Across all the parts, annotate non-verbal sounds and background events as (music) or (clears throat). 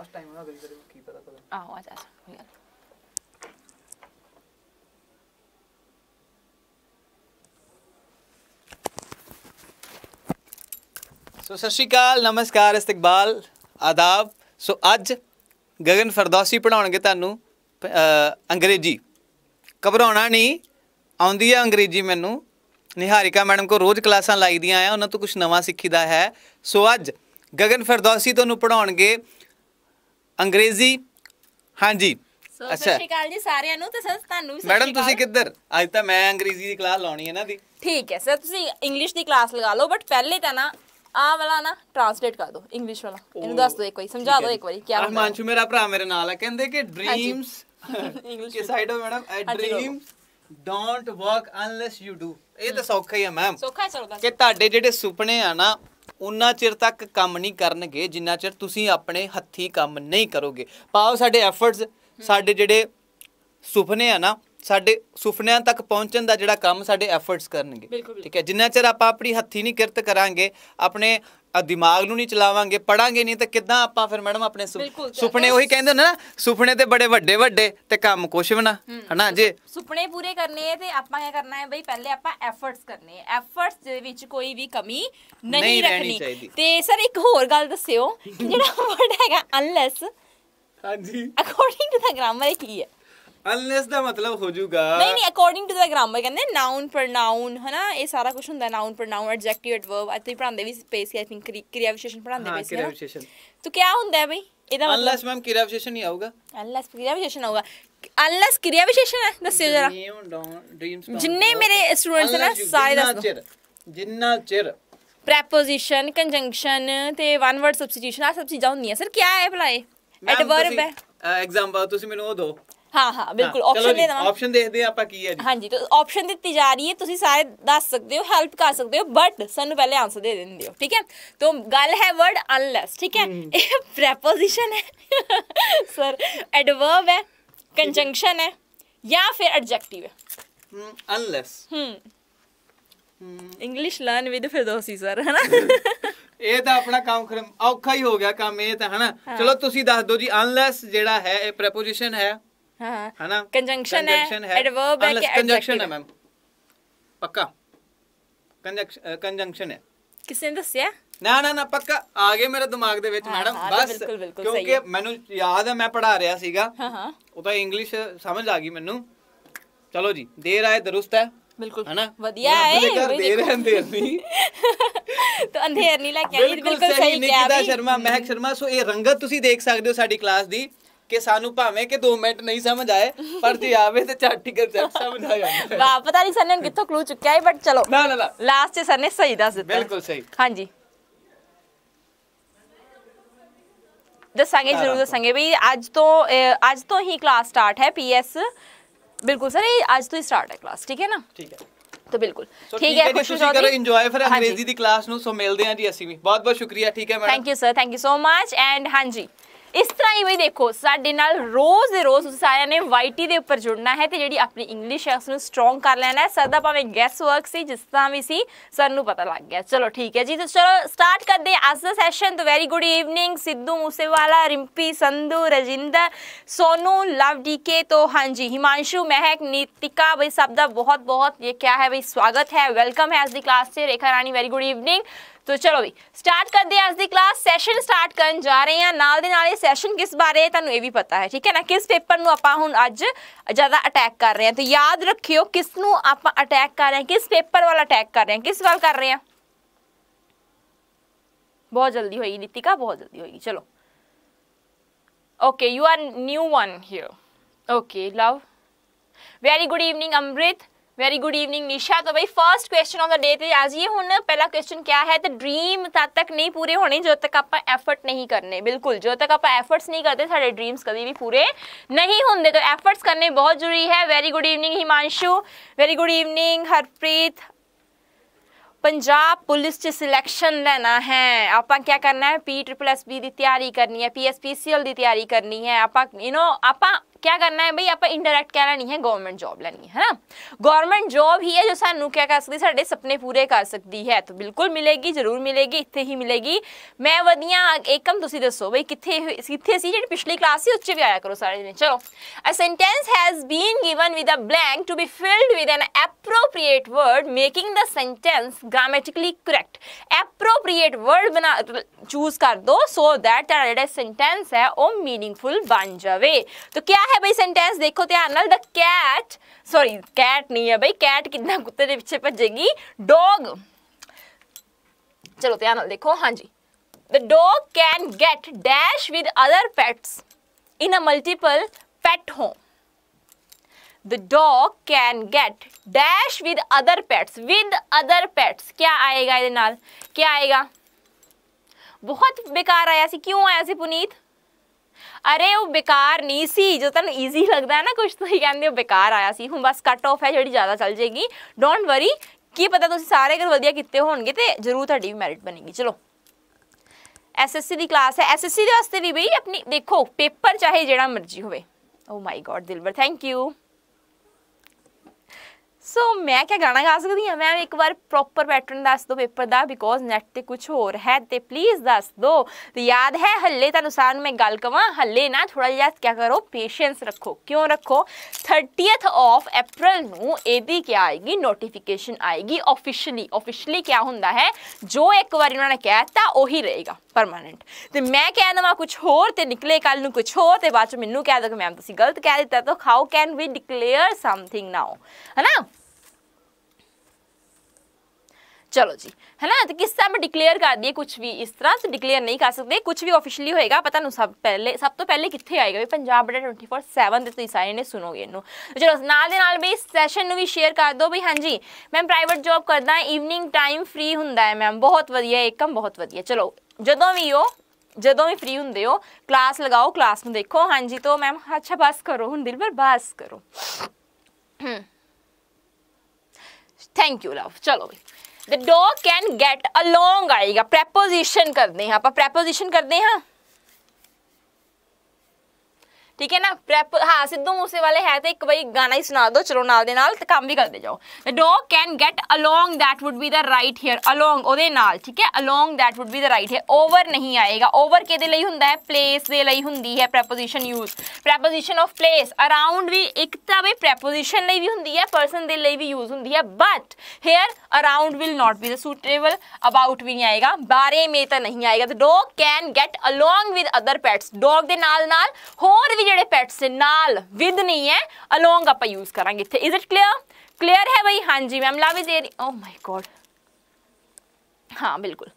First time ਉਹਨਾਂ ਗਰੀ ਕਰੇ ਕੀ ਪਤਾ ਕਦੋਂ ਆਹੋ ਆ ਜਾ ਕੋਈ ਗੱਲ ਸੋ ਸਤਿ ਸ਼੍ਰੀ ਅਕਾਲ ਨਮਸਕਾਰ ਇਸਤਕਬਾਲ ਆਦਾਬ ਸੋ ਅੱਜ ਗਗਨ ਫਰਦੌਸੀ ਪੜਾਉਣਗੇ ਤੁਹਾਨੂੰ ਅੰਗਰੇਜ਼ੀ ਘਬਰਾਉਣਾ ਨਹੀਂ ਆਉਂਦੀ ਹੈ ਅੰਗਰੇਜ਼ੀ ਮੈਨੂੰ ਨਿਹਾਰਿਕਾ ਮੈਡਮ ਕੋ ਰੋਜ਼ ਕਲਾਸਾਂ ਲਾਈਦੀਆਂ ਆ ਉਹਨਾਂ ਤੋਂ ਕੁਝ ਨਵਾਂ ਸਿੱਖੀਦਾ ਹੈ ਸੋ ਅੱਜ ਗਗਨ ਫਰਦੌਸੀ ਤੁਹਾਨੂੰ ਪੜਾਉਣਗੇ ਅੰਗਰੇਜ਼ੀ ਹਾਂਜੀ ਸੋ ਸਤਿ ਸ਼੍ਰੀ ਅਕਾਲ ਜੀ ਸਾਰਿਆਂ ਨੂੰ ਤੇ ਸਰ ਤੁਹਾਨੂੰ ਵੀ ਮੈਡਮ ਤੁਸੀਂ ਕਿੱਧਰ ਅੱਜ ਤਾਂ ਮੈਂ ਅੰਗਰੇਜ਼ੀ ਦੀ ਕਲਾਸ ਲਾਉਣੀ ਹੈ ਨਾ ਦੀ ਠੀਕ ਹੈ ਸਰ ਤੁਸੀਂ ਇੰਗਲਿਸ਼ ਦੀ ਕਲਾਸ ਲਗਾ ਲਓ ਬਟ ਪਹਿਲੇ ਤਾਂ ਨਾ ਆਹ ਵਾਲਾ ਨਾ ਟ੍ਰਾਂਸਲੇਟ ਕਰ ਦਿਓ ਇੰਗਲਿਸ਼ ਵਾਲਾ ਇਹਨੂੰ ਦੱਸ ਦਿਓ ਇੱਕ ਵਾਰੀ ਸਮਝਾ ਦਿਓ ਇੱਕ ਵਾਰੀ ਕੀ ਹੁੰਦਾ ਮਾਂਚੂ ਮੇਰਾ ਭਰਾ ਮੇਰੇ ਨਾਲ ਹੈ ਕਹਿੰਦੇ ਕਿ ਡ੍ਰੀਮਸ ਇੰਗਲਿਸ਼ ਕਿ ਸਾਈਡ ਹੋ ਮੈਡਮ ਐ ਹਾਂਜੀ, dreams don't work unless you do ਇਹ ਤਾਂ ਸੌਖਾ ਹੀ ਆ ਮੈਮ ਸੌਖਾ ਚਲੋ ਦੱਸ ਕਿ ਤੁਹਾਡੇ ਜਿਹੜੇ ਸੁਪਨੇ ਆ ਨਾ ਉਨਾ ਚਿਰ ਤੱਕ ਕੰਮ ਨਹੀਂ ਕਰਨਗੇ ਜਿੰਨਾ ਚਿਰ ਤੁਸੀਂ ਆਪਣੇ ਹੱਥੀ ਕੰਮ ਨਹੀਂ ਕਰੋਗੇ ਪਾਓ ਸਾਡੇ ਐਫਰਟਸ ਸਾਡੇ ਜਿਹੜੇ ਸੁਪਨੇ ਆ ਨਾ ਸਾਡੇ ਸੁਪਨਿਆਂ ਤੱਕ ਪਹੁੰਚਣ ਦਾ ਜਿਹੜਾ ਕੰਮ ਸਾਡੇ ਐਫਰਟਸ ਕਰਨਗੇ ਠੀਕ ਹੈ ਜਿੰਨਾ ਚਿਰ ਆਪਾਂ ਆਪਣੀ ਹੱਥੀ ਨਹੀਂ ਕਿਰਤ ਕਰਾਂਗੇ ਆਪਣੇ ਦਿਮਾਗ ਨੂੰ ਨਹੀਂ ਚਲਾਵਾਂਗੇ ਪੜਾਂਗੇ ਨਹੀਂ ਤੇ ਕਿੱਦਾਂ ਆਪਾਂ ਫਿਰ ਮੈਡਮ ਆਪਣੇ ਸੁਪਨੇ ਉਹੀ ਕਹਿੰਦੇ ਨਾ ਸੁਪਨੇ ਤੇ ਬੜੇ ਵੱਡੇ ਵੱਡੇ ਤੇ ਕੰਮ ਕੁਛ ਵੀ ਨਾ ਹਨਾ ਜੇ ਸੁਪਨੇ ਪੂਰੇ ਕਰਨੇ ਤੇ ਆਪਾਂ ਕੀ ਕਰਨਾ ਹੈ ਬਈ ਪਹਿਲੇ ਆਪਾਂ ਐਫਰਟਸ ਕਰਨੇ ਹੈ ਐਫਰਟਸ ਦੇ ਵਿੱਚ ਕੋਈ ਵੀ ਕਮੀ ਨਹੀਂ ਰੱਖਣੀ ਤੇ ਸਰ ਇੱਕ ਹੋਰ ਗੱਲ ਦੱਸਿਓ ਜਿਹੜਾ ਵਰਡ (laughs) ਹੈਗਾ ਅਨਲੈਸ ਹਾਂਜੀ ਅਕੋਰਡਿੰਗ ਟੂ ਦਾ ਗ੍ਰਾਮਰ ਕੀ ਹੈ ਅਨਲੈਸ ਦਾ ਮਤਲਬ ਹੋ ਜਾਊਗਾ ਨਹੀਂ ਨਹੀਂ ਅਕੋਰਡਿੰਗ ਟੂ ਦਾ ਗ੍ਰਾਮਰ ਕਹਿੰਦੇ ਨਾਉਨ ਪ੍ਰੋਨਾਉਨ ਹਨਾ ਇਹ ਸਾਰਾ ਕੁਝ ਹੁੰਦਾ noun pronoun adjective adverb I think ਪੜਾਉਂਦੇ ਵੀ ਸਪੇਸ ਆਈ ਥਿੰਕ ਕਿਰਿਆ ਵਿਸ਼ੇਸ਼ਣ ਪੜਾਉਂਦੇ ਵੀ ਸੀ ਕਿਰਿਆ ਵਿਸ਼ੇਸ਼ਣ ਤਾਂ ਕੀ ਹੁੰਦਾ ਹੈ ਬਈ ਇਹਦਾ ਮਤਲਬ ਅਨਲੈਸ ਮੈਮ ਕਿਰਿਆ ਵਿਸ਼ੇਸ਼ਣ ਨਹੀਂ ਆਊਗਾ ਅਨਲੈਸ ਕਿਰਿਆ ਵਿਸ਼ੇਸ਼ਣ ਆਊਗਾ ਅਨਲੈਸ ਕਿਰਿਆ ਵਿਸ਼ੇਸ਼ਣ ਹੈ ਦੱਸਿਓ ਜਰਾ ਜਿੰਨੇ ਮੇਰੇ ਸਟੂਡੈਂਟਸ ਹਨ ਸਾਰੇ ਦੱਸੋ ਜਿੰਨਾ ਚਿਰ ਪ੍ਰੈਪੋਜੀਸ਼ਨ ਕੰਜੰਕਸ਼ਨ ਤੇ ਵਨ ਵਰਡ ਸਬਸਟੀਟਿਊਸ਼ਨ ਆ ਸਭ ਚੀਜ਼ਾਂ ਹੁੰਦੀਆਂ ਸਰ ਕੀ ਹੈ ਭਲਾ ਇਹ ਐਡਵਰਬ ਹੈ ਐਗਜ਼ਾਮਪਲ ਤੁਸੀਂ ਮੈਨੂੰ ਉਹ ਦਿਓ ਹਾਂ ਹਾਂ ਬਿਲਕੁਲ ਆਪਸ਼ਨ ਦੇ ਦਵਾਂ ਆਪਸ਼ਨ ਦੇਖਦੇ ਆਪਾਂ ਕੀ ਹੈ ਜੀ ਹਾਂਜੀ ਤਾਂ ਆਪਸ਼ਨ ਦਿੱਤੀ ਜਾ ਰਹੀ ਹੈ ਤੁਸੀਂ ਸਾਰੇ ਦੱਸ ਸਕਦੇ ਹੋ ਹੈਲਪ ਕਰ ਸਕਦੇ ਹੋ ਬਟ ਸਾਨੂੰ ਪਹਿਲੇ ਆਨਸਰ ਦੇ ਦਿੰਦੇ ਹੋ ਠੀਕ ਹੈ ਤਾਂ ਗੱਲ ਹੈ ਵਰਡ ਅਨਲੈਸ ਠੀਕ ਹੈ ਇਹ ਪ੍ਰੈਪੋਜੀਸ਼ਨ ਹੈ ਸਰ ਐਡਵਰਬ ਹੈ ਕੰਜੰਕਸ਼ਨ ਹੈ ਜਾਂ ਫਿਰ ਐਡਜੈਕਟਿਵ ਹੈ ਅਨਲੈਸ ਹਮ English learn with Firdausi sir ਹੈ ਨਾ ਇਹ ਤਾਂ ਆਪਣਾ ਕੰਮ ਔਖਾ ਹੀ ਹੋ ਗਿਆ ਕੰਮ ਇਹ ਤਾਂ ਹਨਾ ਚਲੋ ਤੁਸੀਂ ਦੱਸ ਦਿਓ ਜੀ ਅਨਲੈਸ ਜਿਹੜਾ ਹੈ ਇਹ ਪ੍ਰੈਪੋਜੀਸ਼ਨ ਹੈ हाँ है ना कंजंक्शन है एडवर्ब है क्या कंजंक्शन है मैम पक्का ਕੰਜੰਕਸ਼ਨ ਕੰਜੰਕਸ਼ਨ ਹੈ ਕਿਸੇ ਨੇ ਦੱਸਿਆ ਨਾ ਨਾ ਨਾ ਪੱਕਾ ਆ ਗਿਆ ਮੇਰੇ ਦਿਮਾਗ ਦੇ ਵਿੱਚ ਮੈਡਮ ਬਸ ਕਿਉਂਕਿ ਮੈਨੂੰ ਯਾਦ ਹੈ ਮੈਂ ਪੜਾ ਰਿਹਾ ਸੀਗਾ ਹਾਂ ਹਾਂ ਉਹ ਤਾਂ ਇੰਗਲਿਸ਼ ਸਮਝ ਆ ਗਈ ਮੈਨੂੰ ਚਲੋ ਜੀ ਦੇਰ ਆਏ ਦਰੁਸਤ ਹੈ ਬਿਲਕੁਲ ਹੈਨਾ ਵਧੀਆ ਹੈ ਦੇਰ ਹੈ ਅੰਧੇਰ ਨਹੀਂ ਤਾਂ ਅੰਧੇਰ ਨਹੀਂ ਲੈ ਕੇ ਲੱਗਿਆ ਬਿਲਕੁਲ ਸਹੀ ਕਿਹਾ ਨਿਕਿਤਾ ਸ਼ਰਮਾ ਮਹਿਕ ਸ਼ਰਮਾ ਸੋ ਇਹ ਰੰਗਤ ਤੁਸੀਂ ਦੇਖ ਸਕਦੇ ਹੋ ਸਾਡੀ ਕਲਾਸ ਦੀ કે સાનુ ભામે કે 2 મિનિટ નહીં સમજ આય પર દે આવે સે ચટ ઠીક સર સા બનાયા વાહ પતા નહીં કે સરને કિત્થો ક્લુ ચુકયા હે બટ ચલો ના ના લાસ્ટ સરને સહી દસ બિલકુલ સહી હાજી તો સંગે જુર સંગે ભઈ આજ તો આજ તો હી ક્લાસ સ્ટાર્ટ હે પી એસ બિલકુલ સર આજ તો હી સ્ટાર્ટ હે ક્લાસ ઠીક હે ના ઠીક હે તો બિલકુલ ઠીક હે કુછ નહીં કરે એન્જોય ફર અંગ્રેજી દી ક્લાસ નો સો મળ દે આજી અસી ભી બહોત બહોત શુક્રિયા ઠીક હે ma'am thank you sir thank you so much and હાજી इस तरह ही भी देखो साढ़े रोज़ रोज़ सारे ने वाई टी के उपर जुड़ना है तो जी अपनी इंग्लिश है उसमें स्ट्रोंग कर लेना है सर भावें गैस वर्क से जिस तरह भी सी सू पता लग गया चलो ठीक है जी तो चलो स्टार्ट करते अज का सैशन तो very good evening Sidhu Moosewala Rimpy Sandhu Rajinder Sonu Luv डी के तो हाँ जी हिमांशु महक नीतिका भाई सब का बहुत बहुत ये क्या है भाई स्वागत है वेलकम है एज की क्लास से Rekha Rani very good evening तो चलो भी स्टार्ट कर दिया अच्छी क्लास सैशन स्टार्ट कर जा रहे हैं नाल नाल सैशन किस बारे तुम्हें यह भी पता है ठीक है ना किस पेपर में आप हूँ अज ज़्यादा अटैक कर रहे हैं तो याद रखियो किसन आप अटैक कर रहे हैं किस पेपर वाल अटैक कर रहे हैं किस वाल कर रहे हैं बहुत जल्दी होगी नीतिका बहुत जल्दी होगी चलो okay you are new one here okay Luv very good evening Amrit very good evening Nisha तो भाई first question of the day थे आज ये हूँ पहला क्वेश्चन क्या है तो ड्रीम तद तक नहीं पूरे होने जो तक आप एफर्ट नहीं करने बिल्कुल जो तक आप एफर्ट्स नहीं करते साढ़े ड्रीम्स कभी भी पूरे नहीं होंगे तो एफर्ट्स करने बहुत जरूरी है very good evening Himanshu very good evening Harpreet Punjab police से सिलेक्शन लेना है आप क्या करना है पी ट्रिपल एस बी की तैयारी करनी है P S P C L की तैयारी करनी है आप यू नो आप क्या करना है बी आप इनडायरेक्ट कह लैनी है गवर्नमेंट जॉब लैनी है ना गवर्नमेंट जॉब ही है जो सू क्या कर सकती है सपने पूरे कर सकती है तो बिल्कुल मिलेगी जरूर मिलेगी इतने ही मिलेगी मैं वादिया एकम तुम दसो बी कितने कितने पिछली क्लास से उस भी आया करो सारे जने चलो a sentence has been given with a blank to be filled with an appropriate word making the sentence grammatically correct appropriate word बना चूज कर दो सो दैट जो सेंटेंस है वह मीनिंगफुल बन जाए तो क्या क्या है भाई सेंटेंस देखो ध्यान नाल द कैट सॉरी कैट नहीं है भाई कैट कितना कुत्ते के पीछे भजेगी डॉग चलो ध्यान नाल देखो हाँ जी the dog can get dash with other pets in a multiple pet home the dog can get dash with other pets with other pets क्या आएगा ये क्या आएगा बहुत बेकार आया सी क्यों आया सी पुनीत ਅਰੇ ਉਹ ਬੇਕਾਰ ਨਹੀਂ ਸੀ ਜੋ ਤੁਹਾਨੂੰ ਈਜ਼ੀ ਲੱਗਦਾ ਹੈ ਨਾ ਕੁਝ ਤੁਸੀਂ ਕਹਿੰਦੇ ਹੋ ਬੇਕਾਰ ਆਇਆ ਸੀ ਹੁਣ ਬਸ ਕੱਟ ਆਫ ਹੈ ਜਿਹੜੀ ਜ਼ਿਆਦਾ ਚੱਲ ਜੇਗੀ ਡੋਨਟ ਵਰੀ ਕੀ ਪਤਾ ਤੁਸੀਂ ਸਾਰੇ ਅਗਰ ਵਧੀਆ ਕੀਤੇ ਹੋਣਗੇ ਤੇ ਜ਼ਰੂਰ ਤੁਹਾਡੀ ਵੀ ਮੈਰਿਟ ਬਣੇਗੀ ਚਲੋ ਐਸਐਸਸੀ ਦੀ ਕਲਾਸ ਹੈ ਐਸਐਸਸੀ ਦੇ ਵਾਸਤੇ ਵੀ ਬਈ ਆਪਣੀ ਦੇਖੋ ਪੇਪਰ ਚਾਹੇ ਜਿਹੜਾ ਮਰਜ਼ੀ ਹੋਵੇ oh my god Dilbar thank you so ਮੈਂ ਕਿਆ ਗਾਣਾ ਗਾ ਸਕਦੀ ਹਾਂ ਮੈਂ ਇੱਕ ਵਾਰ ਪ੍ਰੋਪਰ ਪੈਟਰਨ ਦੱਸ ਦੋ ਪੇਪਰ ਦਾ ਬਿਕੋਜ਼ ਨੈਟ ਤੇ ਕੁਝ ਹੋਰ ਹੈ ਤੇ ਪਲੀਜ਼ ਦੱਸ ਦੋ ਤੇ ਯਾਦ ਹੈ ਹੱਲੇ ਤਾਂ ਅਨੁਸਾਰ ਮੈਂ ਗੱਲ ਕਵਾਂ ਹੱਲੇ ਨਾ ਥੋੜਾ ਜਿਹਾ ਕਿਆ ਕਰੋ ਪੇਸ਼ੀਐਂਸ ਰੱਖੋ ਕਿਉਂ ਰੱਖੋ 30th ਆਫ ਅਪ੍ਰੈਲ ਨੂੰ ਇਹਦੀ ਕਿਆ ਆਏਗੀ ਨੋਟੀਫਿਕੇਸ਼ਨ ਆਏਗੀ ਆਫੀਸ਼ੀਅਲੀ ਆਫੀਸ਼ੀਅਲੀ ਕਿਆ ਹੁੰਦਾ ਹੈ ਜੋ ਇੱਕ ਵਾਰ ਇਹਨਾਂ ਨੇ ਕਹਿਤਾ ਉਹੀ ਰਹੇਗਾ ਪਰਮਾਨੈਂਟ ਤੇ ਮੈਂ ਕਹਿ ਦਵਾਂ ਕੁਝ ਹੋਰ ਤੇ ਨਿਕਲੇ ਕੱਲ ਨੂੰ ਕੁਝ ਹੋਰ ਤੇ ਬਾਅਦ ਚ ਮੈਨੂੰ ਕਹਿ ਦੋ ਕਿ ਮੈਮ ਤੁਸੀਂ ਗਲਤ ਕਹਿ ਦਿੱਤਾ ਤਾਂ how can we declare something now ਹਨਾ चलो जी है ना तो तरह हम डिक्लेयर कर दिए कुछ भी इस तरह से तो डिक्लेयर नहीं कर सकते कुछ भी ऑफिशियली होएगा पता नहीं सब पहले सब तो पहले कितने आएगा भी पंजाब बड़े ट्वेंटी फोर सैवन तो सारे ने सुनोगे इन तो चलो नाल नाल भी सैशन भी शेयर कर दो भी हाँ जी मैम प्राइवेट जॉब करना ईवनिंग टाइम फ्री हों मैम बहुत वजिए एक कम बहुत वजिए चलो जो भी हो जो भी फ्री होंगे हो क्लास लगाओ क्लास में देखो हाँ जी तो मैम अच्छा बस करो हूँ दिल भर बस करो थैंक यू लव चलो भी the dog can get along आएगा प्रेपोजिशन करते हैं आप प्रेपोजिशन करते हैं ठीक है ना प्रेप हाँ सिद्धू मूसे वाले है तो एक बार गाना ही सुना दो चलो नाल दे नाल तो काम भी करते जाओ the dog can get along that would be the right here along ओ ठीक है along that would be the right here over नहीं आएगा ओवर के लिए हों प्लेस के लिए होंगी है preposition use preposition of place around भी एक तो भी प्रेपोजिशन भी होंगी है परसन के लिए भी यूज होंगी है but here around will not be the suitable about भी नहीं आएगा बारे में तो नहीं आएगा the dog can get along with other pets dog के नाल होर भी जो पैट्स विद नहीं है अलोंग आप यूज करा इतने क्लीयर क्लीयर है बी हाँ जी ma'am Luv is here oh my god हाँ बिल्कुल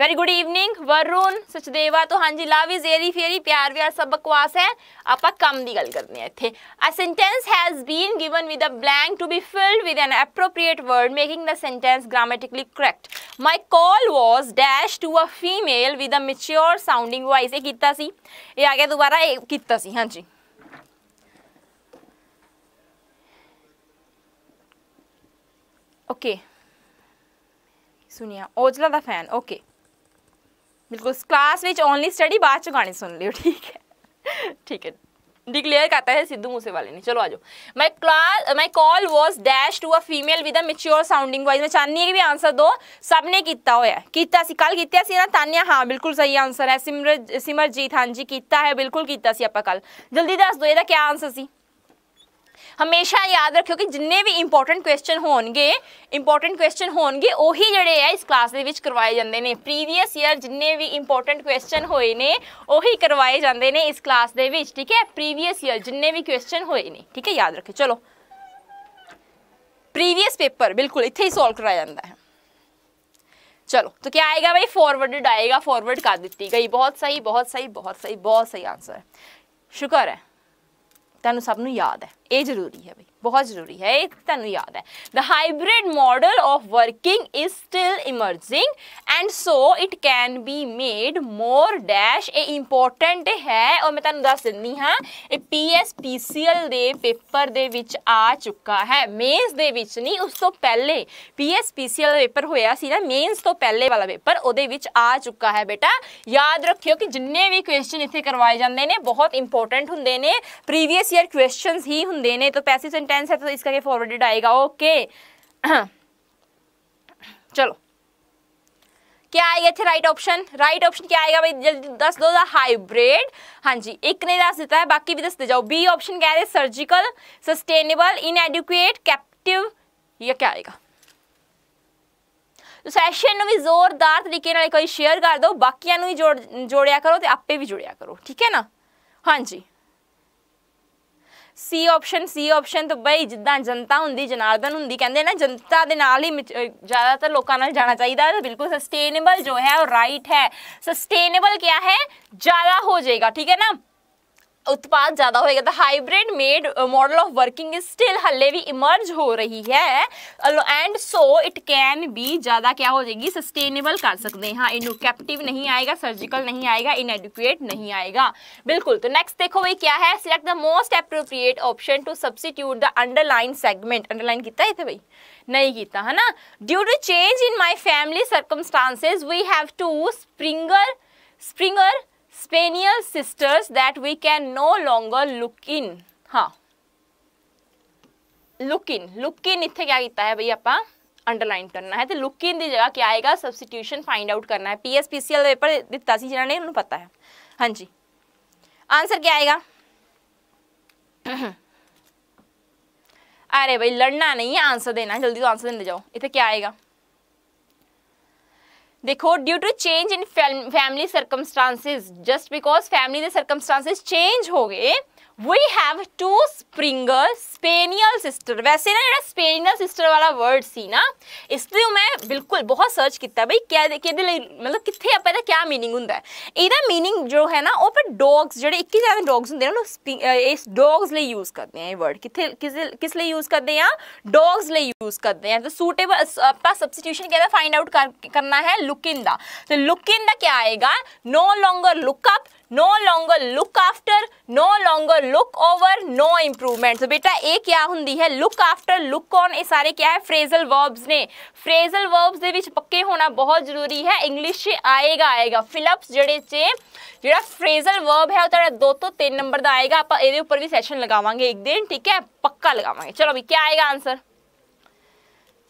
very good evening Varun Sachdeva तो हाँ जी लव इज एरी फेरी प्यार व्यार सब बकवास है आप कम की गल करनी है इतने a sentence has been given with a blank to be filled with an appropriate word making the sentence grammatically correct my call was dash to a female with a mature sounding voice ये किया आ गया दोबारा ये किया हाँ जी okay okay. सुनिया ओजला का फैन ओके okay. बिल्कुल क्लास में ओनली स्टडी बाद ਚ सुन लियो ठीक है ठीक है ਹੈ डिक्लेयर करता है सिद्धू मूसेवाले ने चलो आ जाओ my class my call was dash to a female with a mature sounding voice मैं चाहनी है कि भी आंसर दो सब ने किया होया किया कल किया ना तानिया हाँ बिल्कुल सही आंसर है सिमर सिमरजीत हाँ जी किया है बिल्कुल किया कल जल्दी दस दो यदा क्या आंसर सी ਹਮੇਸ਼ਾ ਯਾਦ ਰੱਖਿਓ ਕਿ ਜਿੰਨੇ ਵੀ ਇੰਪੋਰਟੈਂਟ ਕੁਐਸਚਨ ਹੋਣਗੇ ਇੰਪੋਰਟੈਂਟ ਕੁਐਸਚਨ ਹੋਣਗੇ ਉਹੀ ਜਿਹੜੇ ਆ ਇਸ ਕਲਾਸ ਦੇ ਵਿੱਚ ਕਰਵਾਏ ਜਾਂਦੇ ਨੇ ਪ੍ਰੀਵੀਅਸ ਈਅਰ ਜਿੰਨੇ ਵੀ ਇੰਪੋਰਟੈਂਟ ਕੁਐਸਚਨ ਹੋਏ ਨੇ ਉਹੀ ਕਰਵਾਏ ਜਾਂਦੇ ਨੇ ਇਸ ਕਲਾਸ ਦੇ ਵਿੱਚ ਠੀਕ ਹੈ ਪ੍ਰੀਵੀਅਸ ਈਅਰ ਜਿੰਨੇ ਵੀ ਕੁਐਸਚਨ ਹੋਏ ਨੇ ਠੀਕ ਹੈ ਯਾਦ ਰੱਖਿਓ ਚਲੋ ਪ੍ਰੀਵੀਅਸ ਪੇਪਰ ਬਿਲਕੁਲ ਇੱਥੇ ਹੀ ਸੋਲਵ ਕਰਾਇਆ ਜਾਂਦਾ ਹੈ ਚਲੋ ਤਾਂ ਕੀ ਆਏਗਾ ਬਈ ਫਾਰਵਰਡਡ ਆਏਗਾ ਫਾਰਵਰਡ ਕਰ ਦਿੱਤੀ ਗਈ ਬਹੁਤ ਸਹੀ ਬਹੁਤ ਸਹੀ ਬਹੁਤ ਸਹੀ ਬਹੁਤ ਸਹੀ ਆਨਸਰ ਸ਼ੁਕਰ ਹੈ ਤੁਹਾਨੂੰ ਸਭ ਨੂੰ ਯਾਦ ਹੈ ये जरूरी है भाई बहुत जरूरी है तुम याद है the hybrid model of working is still emerging and so it can be made more dash a important है और मैं तुम दस दिनी हाँ P S P C L दे पेपर दे विच आ चुका है मेन्स के उस तो पहले P S P C L paper होया मेन्स तो पहले वाला पेपर वो आ चुका है बेटा याद रखियो कि जिन्हें भी क्वेश्चन इतने करवाए जाते हैं बहुत इंपोर्टेंट होंगे ने प्रीवियस ईयर क्वेश्चन ही हों तुम देने तो पैसिव सेंटेंस है तो इसका ये फॉरवर्डेड आएगा ओके चलो क्या आएगा थे राइट ऑप्शन राइट ऑप्शन क्या आएगा भाई जल्दी दस दो हाइब्रिड हाँ जी एक ने दस देता है बाकी भी दस दे जाओ बी ऑप्शन क्या है surgical sustainable inadequate captive ये क्या आएगा तो सैशन ਨੂੰ ਵੀ ਜ਼ੋਰਦਾਰ ਤਰੀਕੇ ਨਾਲ ਇੱਕ ਵਾਰੀ ਸ਼ੇਅਰ ਕਰ ਦਿਓ ਬਾਕੀਆਂ ਨੂੰ ਵੀ ਜੋੜਿਆ ਕਰੋ ਤੇ ਆਪੇ ਵੀ ਜੁੜਿਆ ਕਰੋ ਠੀਕ ਹੈ ਨਾ ਹਾਂਜੀ सी ऑप्शन सी ऑप्शन तो बई जिदा जनता होंगी जनार्दन होंगी कहें ना जनता के नाल ही ज़्यादातर लोगों जाना चाहिए बिल्कुल सस्टेनेबल जो है राइट है सस्टेनेबल क्या है ज़्यादा हो जाएगा ठीक है ना उत्पाद ज़्यादा होएगा the hybrid made model of working is still हल्ले भी इमर्ज हो रही है and so it can be ज़्यादा क्या हो जाएगी सस्टेनेबल कर सकते हैं हाँ इनकेप्टिव नहीं आएगा सर्जिकल नहीं आएगा इनएडुकेट नहीं आएगा बिल्कुल तो नेक्स्ट देखो भाई क्या है select the most appropriate option to substitute the underline segment underline कितना थे भाई नहीं किया है ना due to change in my family circumstances we have to springer springer spaniel sisters that we can no longer look in हाँ look in look in इतने क्या किया है भाई आप अंडरलाइन करना है तो लुक इन की जगह क्या आएगा सब्सटीट्यूशन फाइंड आउट करना है P S P C L paper दिता सी जिन्होंने उन्होंने पता है हाँ जी आंसर क्या आएगा (clears throat) अरे भाई लड़ना नहीं है आंसर देना जल्दी तो आंसर देने जाओ इतने क्या आएगा देखो due to change in family circumstances just because family के सर्कमस्टांसेज चेंज हो गए we have to springer spaniel sister वैसे ना जो स्पेनियल सिस्टर वाला वर्ड सी ना इसलिए मैं बिल्कुल बहुत सर्च किया बई क्या कि मतलब कितने आप क्या मीनिंग होंगे यदा मीनिंग जो है ना वह डॉग्स जो इक्की ज़्यादा डॉग्स होंगे ना इस डॉग्स लिए यूज़ करते हैं ये वर्ड कितने किस किस लिए यूज़ करते हैं डॉग्स लिए यूज़ करते हैं तो सूटेबल आपका सब्सटीट्यूशन क्या फाइंड आउट कर, करना है लुक इन द तो लुक इन द क्या आएगा no longer look up no longer look after no longer look over no improvement बेटा ये क्या होंगी है लुक आफ्टर लुक ऑन ये सारे क्या है फ्रेजल वर्ब्स ने फ्रेजल वर्ब्स के पक्के होना बहुत जरूरी है इंग्लिश से आएगा आएगा फिलअप्स जड़े चे जो फ्रेजल वर्ब है दो तो तीन नंबर का आएगा आप सैशन लगावे एक दिन ठीक है पक्का लगावे चलो भी क्या आएगा आंसर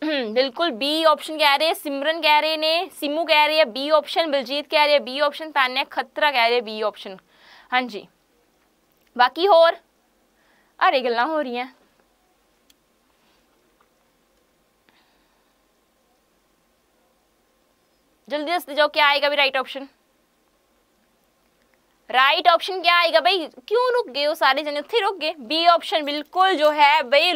हम्म, बिल्कुल बी ऑप्शन कह रहे हैं सिमरन कह रहे ने सिमू कह रही है बी ऑप्शन बलजीत कह रही है बी ऑप्शन तान्या खतरा कह रहे बी ऑप्शन हाँ जी बाकी होर अरे गल् हो रही हैं जल्दी दस जाओ क्या आएगा भी राइट ऑप्शन राइट ऑप्शन क्या आएगा भाई क्यों रुक गए हो सारे जने थे रुक गए बी ऑप्शन बिल्कुल जो है भाई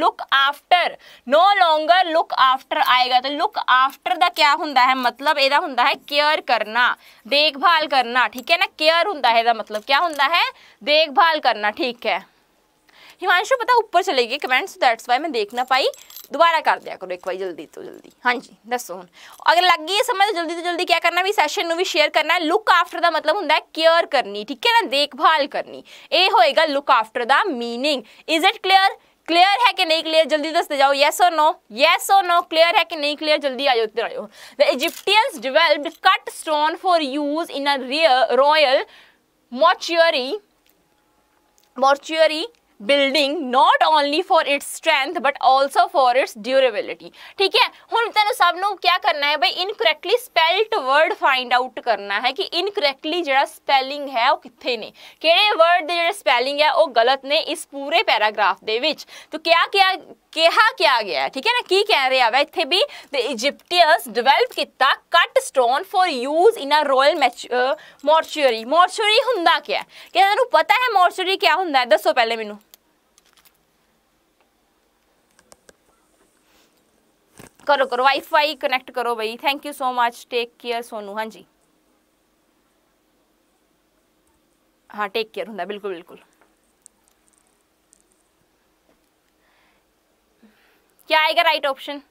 look after no longer look after आएगा तो लुक आफ्टर ਦਾ क्या ਹੁੰਦਾ ਹੈ ਮਤਲਬ ਇਹਦਾ ਹੁੰਦਾ ਹੈ ਕੇਅਰ करना ਦੇਖਭਾਲ ਕਰਨਾ ਠੀਕ ਹੈ ਨਾ ਕੇਅਰ ਹੁੰਦਾ ਹੈ ਇਹਦਾ ਮਤਲਬ ਕੀ है ਹੈ ਦੇਖਭਾਲ ਕਰਨਾ ਠੀਕ हिमांशु पता ऊपर चले गए कमेंट्स दैट्स वाई मैं देख ना पाई दोबारा कर दिया करो एक बार जल्दी तो जल्दी हाँ जी दसो हूँ अगर लग गई समय समझ तो जल्दी तो जल्दी क्या करना भी सैशन में भी शेयर करना लुक आफ्टर का मतलब होंगे केयर करनी ठीक है ना देखभाल करनी यह होएगा look after the meaning is it clear clear है कि नहीं क्लियर जल्दी दसते जाओ येस और नो येस और नो क्लियर है कि नहीं क्लियर जल्दी आ जाओ आयो the Egyptians developed cut stone for use in a royal mortuary mortuary building not only for its strength but also for its durability ਠੀਕ ਹੈ ਹੁਣ ਤੁਹਾਨੂੰ ਸਭ ਨੂੰ ਕੀ ਕਰਨਾ ਹੈ ਬਈ incorrectly spelled word find out ਕਰਨਾ ਹੈ ਕਿ ਇਨਕਰੈਕਟਲੀ ਜਿਹੜਾ ਸਪੈਲਿੰਗ ਹੈ ਉਹ ਕਿੱਥੇ ਨੇ ਕਿਹੜੇ ਵਰਡ ਦੇ ਜਿਹੜੇ ਸਪੈਲਿੰਗ ਹੈ ਉਹ ਗਲਤ ਨੇ ਇਸ ਪੂਰੇ ਪੈਰਾਗ੍ਰਾਫ ਦੇ ਵਿੱਚ ਤੋ ਕਿਆ ਕਿਆ ਕਿਹਾ ਕਿਆ ਗਿਆ ਠੀਕ ਹੈ ਨਾ ਕੀ ਕਹਿ ਰਿਹਾ ਵਾ ਇੱਥੇ ਵੀ ਦ ਇਜਿਪਟੀਅਨਸ ਡਿਵੈਲਪ ਕੀਤਾ cut stone for use in a royal mortuary mortuary ਹੁੰਦਾ ਕਿਆ ਕਿ ਤੁਹਾਨੂੰ ਪਤਾ ਹੈ ਮੋਰਚੂਰੀ ਕਿਆ ਹੁੰਦਾ ਦੱਸੋ ਪਹਿਲੇ ਮੈਨੂੰ करो करो वाईफाई कनैक्ट करो बई thank you so much take care Sonu हाँ जी हाँ टेक केयर होंगे बिल्कुल बिल्कुल क्या आएगा राइट ऑप्शन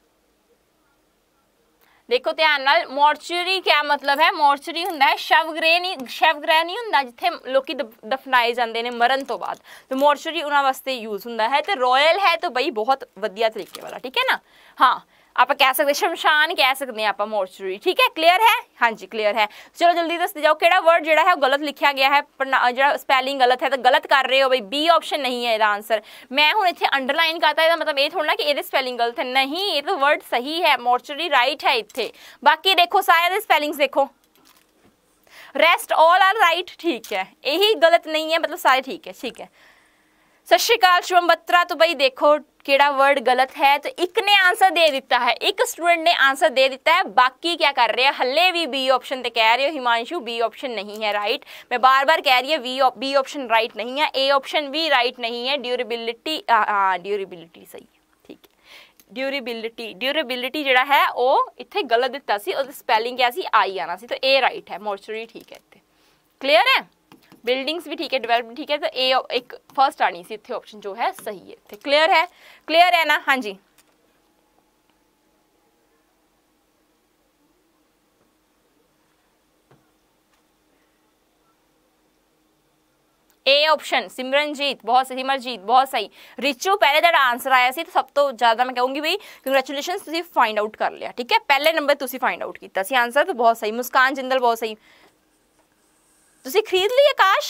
देखो ध्यान मोर्चरी क्या मतलब है मोर्चरी होंगे शवग्रह नहीं शवग्रह नहीं होंगे जिथे लोग दफ दफनाए जाते हैं मरण तो बाद तो मोर्चरी उन्होंने वास्ते यूज़ हों रॉयल है तो बई बहुत वीया तरीके वाला ठीक है ना हाँ आप कह सकते शमशान कह सकते हैं आप मोर्चरी ठीक है क्लीयर है हाँ जी क्लीयर है चलो जल्दी दसते जाओ कि वर्ड जो है गलत लिखा गया है जो स्पैलिंग गलत है तो गलत कर रहे हो भाई बी ऑप्शन नहीं है आंसर मैं हूँ इतने अंडरलाइन करता है मतलब ये थोड़ा ना कि स्पैलिंग गलत है नहीं ये तो वर्ड सही है मोर्चरी राइट है इतने बाकी देखो सारे स्पैलिंग देखो रेस्ट ऑल आर राइट ठीक है यही गलत नहीं है मतलब सारे ठीक है ठीक है सत श्रीकाल शुभम बत्रा तो भाई देखो ਦੇਖੋ वर्ड गलत है तो एक ने आंसर दे दिता है एक स्टूडेंट ने आंसर दे दिता है बाकी क्या कर रहे हैं हले भी बी ऑप्शन तो कह रहे हो हिमांशु बी ऑप्शन नहीं है राइट मैं बार बार कह रही है वी बी ऑप्शन राइट नहीं है ए ऑप्शन भी राइट नहीं है ड्यूरेबिलिटी हाँ ड्यूरेबिलिटी सही है ठीक है ड्यूरेबिलिटी ड्यूरेबिलिटी जोड़ा है वो इतने गलत दिता से और स्पैलिंग क्या सी आई आना सी तो ए राइट है मोर्चरी ठीक है इतने क्लीयर है भी ठीक है ਹੈ ठीक है तो ए एक फर्स्ट आनी सी इतने ऑप्शन जो है सही है ਹੈ क्लियर है क्लियर है ना हाँ जी ए ऑप्शन सिमरनजीत बहुत सही सिमरजीत बहुत सही रिचू पहले जरा आंसर आया सी तो सब तो ज़्यादा मैं कहूंगी भाई कंग्रेचुलेशन फाइंड आउट कर लिया ठीक है पहले नंबर तुम फाइंड आउट किया आंसर तो बहुत सही मुस्कान जिंदल बहुत सही ਤੁਸੀਂ खरीद ली Akash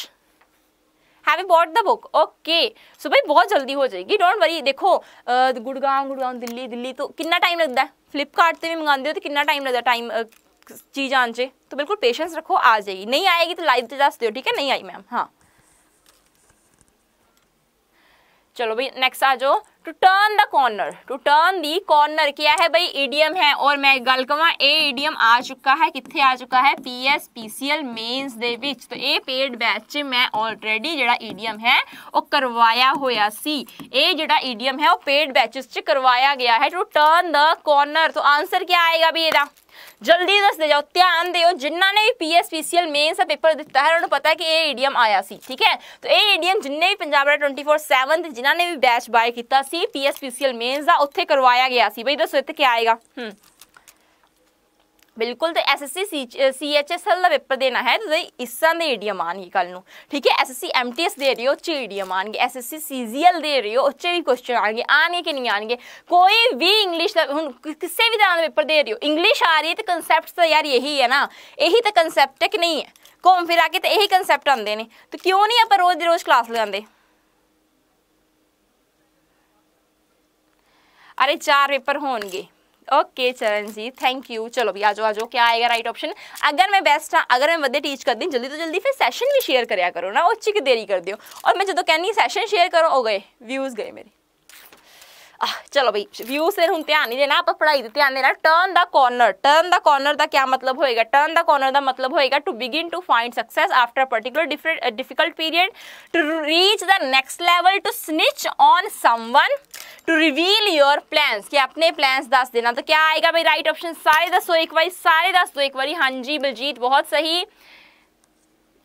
have bought the book okay so भाई बहुत जल्दी हो जाएगी डोंट वरी देखो गुड़गांव गुड़गांव दिल्ली दिल्ली तो कितना टाइम लगता है फ्लिपकार्ट भी मंगाते हो तो कितना टाइम लगता है टाइम चीज़ आने से तो बिल्कुल पेशेंस रखो आ जाएगी नहीं आएगी तो लाइव तो दस दो ठीक है नहीं आई मैम हाँ चलो भाई नेक्स्ट आ जाओ to turn the corner to turn the corner क्या है भाई ईडीएम है और मैं गल कहूँ ए ईडीएम आ चुका है कितने आ चुका है P S P C L mains के विच तो ये पेड बैच से मैं ऑलरेडी जोड़ा ईडीएम है वह करवाया होया सी ए जोड़ा ईडीएम है वह पेड बैच करवाया गया है टू टर्न द कॉर्नर तो आंसर क्या आएगा भी ये ਜਲਦੀ ਦੱਸਦੇ ਜਾਓ ਧਿਆਨ ਦਿਓ ਜਿਨ੍ਹਾਂ ਨੇ ਵੀ ਪੀਐਸਪੀਸੀਐਲ ਮੇਨਸ ਦਾ ਪੇਪਰ ਦਿੱਤਾ ਹੈ ਉਹਨਾਂ ਨੂੰ ਪਤਾ ਹੈ ਕਿ ਇਹ ਈਡੀਐਮ ਆਇਆ ਸੀ ਠੀਕ ਹੈ ਤਾਂ ਇਹ ਈਡੀਐਮ ਜਿੰਨੇ ਵੀ ਪੰਜਾਬ ਦਾ 24/7 ਜਿਨ੍ਹਾਂ ਨੇ ਵੀ ਬੈਚ ਬਾਏ ਕੀਤਾ ਸੀ ਪੀਐਸਪੀਸੀਐਲ ਮੇਨਸ ਦਾ ਉੱਥੇ ਕਰਵਾਇਆ ਗਿਆ ਸੀ ਬਈ ਦੱਸੋ ਇੱਥੇ ਕੀ ਆਏਗਾ ਹੂੰ ਬਿਲਕੁਲ ਤੇ ਐਸਐਸਸੀ ਸੀਐਚਐਸਐਲ ਦਾ ਪੇਪਰ ਦੇਣਾ ਹੈ ਤੇ ਇਸਾਂ ਦੇ ਈਡੀਐਮ ਆਣਗੇ ਕੱਲ ਨੂੰ ਠੀਕ ਹੈ ਐਸਐਸਸੀ ਐਮਟੀਐਸ ਦੇ ਰਹੀ ਹੋ ਚ ਈਡੀਐਮ ਆਣਗੇ ਐਸਐਸਸੀ ਸੀਜੀਐਲ ਦੇ ਰਹੀ ਹੋ ਉੱਚੇ ਵੀ ਕੁਐਸਚਨ ਆਣਗੇ ਆਣੇ ਕਿ ਨਹੀਂ ਆਣਗੇ ਕੋਈ ਵੀ ਇੰਗਲਿਸ਼ ਦਾ ਹੁਣ ਕਿਸੇ ਵੀ ਤਰ੍ਹਾਂ ਦਾ ਪੇਪਰ ਦੇ ਰਹੀ ਹੋ ਇੰਗਲਿਸ਼ ਆ ਰਹੀ ਹੈ ਤੇ ਕਨਸੈਪਟਸ ਤਾਂ ਯਾਰ ਇਹੀ ਹੈ ਨਾ ਇਹੀ ਤਾਂ ਕਨਸੈਪਟ ਹੈ ਕਿ ਨਹੀਂ ਹੈ ਕੋਮ ਫਿਰ ਆ ਕੇ ਤੇ ਇਹੀ ਕਨਸੈਪਟ ਆਉਂਦੇ ਨੇ ਤੇ ਕਿਉਂ ਨਹੀਂ ਆਪਾਂ ਰੋਜ਼ ਦੀ ਰੋਜ਼ ਕਲਾਸ ਲਗਾਉਂਦੇ ਅਰੇ ਚਾਰ ਪੇਪਰ ਹੋਣਗੇ ओके चरण जी थैंक यू चलो भी आ जाओ आ जाओ क्या आएगा राइट ऑप्शन अगर मैं बेस्ट हाँ अगर मैं बदले टीच कर दी जल्दी तो जल्दी फिर सेशन भी शेयर करो ना उच्ची की देरी कर दियो और मैं जो कहनी सेशन शेयर करो हो गए व्यूज़ गए मेरे चलो भाई व्यू से हूँ ध्यान नहीं देना आप पढ़ाई से ध्यान देना turn the corner turn the corner का क्या मतलब होएगा टर्न द कॉर्नर का मतलब होएगा to begin to find success after particular different difficult period to reach the next level to snitch on someone to reveal your plans कि अपने plans दस देना तो क्या आएगा भाई राइट ऑप्शन सारे दस दो एक बारी सारे दस दो एक बारी हाँ जी बलजीत बहुत सही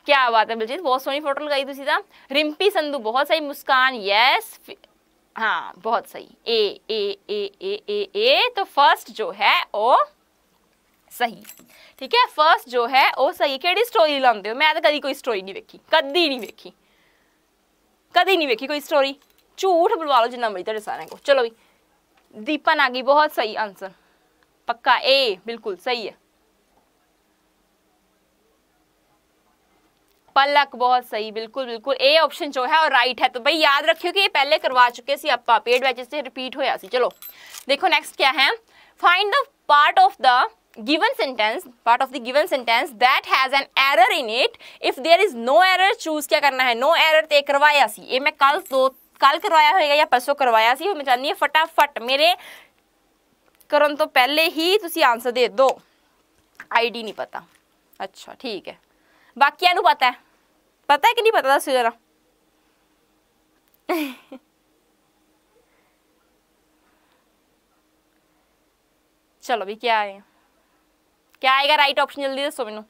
क्या बात है बलजीत बहुत सोनी फोटो लगाई तुम्हें रिम्पी संधु बहुत सही मुस्कान यस हाँ बहुत सही ए ए ए ए ए ए तो फर्स्ट जो है ओ सही ठीक है फर्स्ट जो है ओ सही केड़ी स्टोरी लाते हो मैं तो कभी कोई स्टोरी नहीं वेखी कभी नहीं वेखी कभी नहीं वेखी कोई स्टोरी झूठ बुलवा लो जिन्ना मर्जी तेरे सारे को चलो दीपन आ गई बहुत सही आंसर पक्का ए बिल्कुल सही है पलक बहुत सही बिल्कुल बिल्कुल ए ऑप्शन जो है और राइट है तो भाई याद रखियो कि ये पहले करवा चुके सी तो आप पेड बैचेस से रिपीट होया सी चलो देखो नेक्स्ट क्या है find the part of the given sentence part of the given sentence that has an error in it if there is no error choose क्या करना है नो एरर ते करवाया सी ये मैं कल दो कल करवाया होएगा या परसों करवाया सी मैं चाहनी है फटाफट मेरे ਕਰਨ तो पहले ही तुसी आंसर दे दो आईडी नहीं पता अच्छा ठीक है बाकी ਨੂੰ ਪਤਾ पता है कि नहीं पता दस जरा चलो भी क्या है क्या आएगा राइट ऑप्शन जल्दी दसो मैनू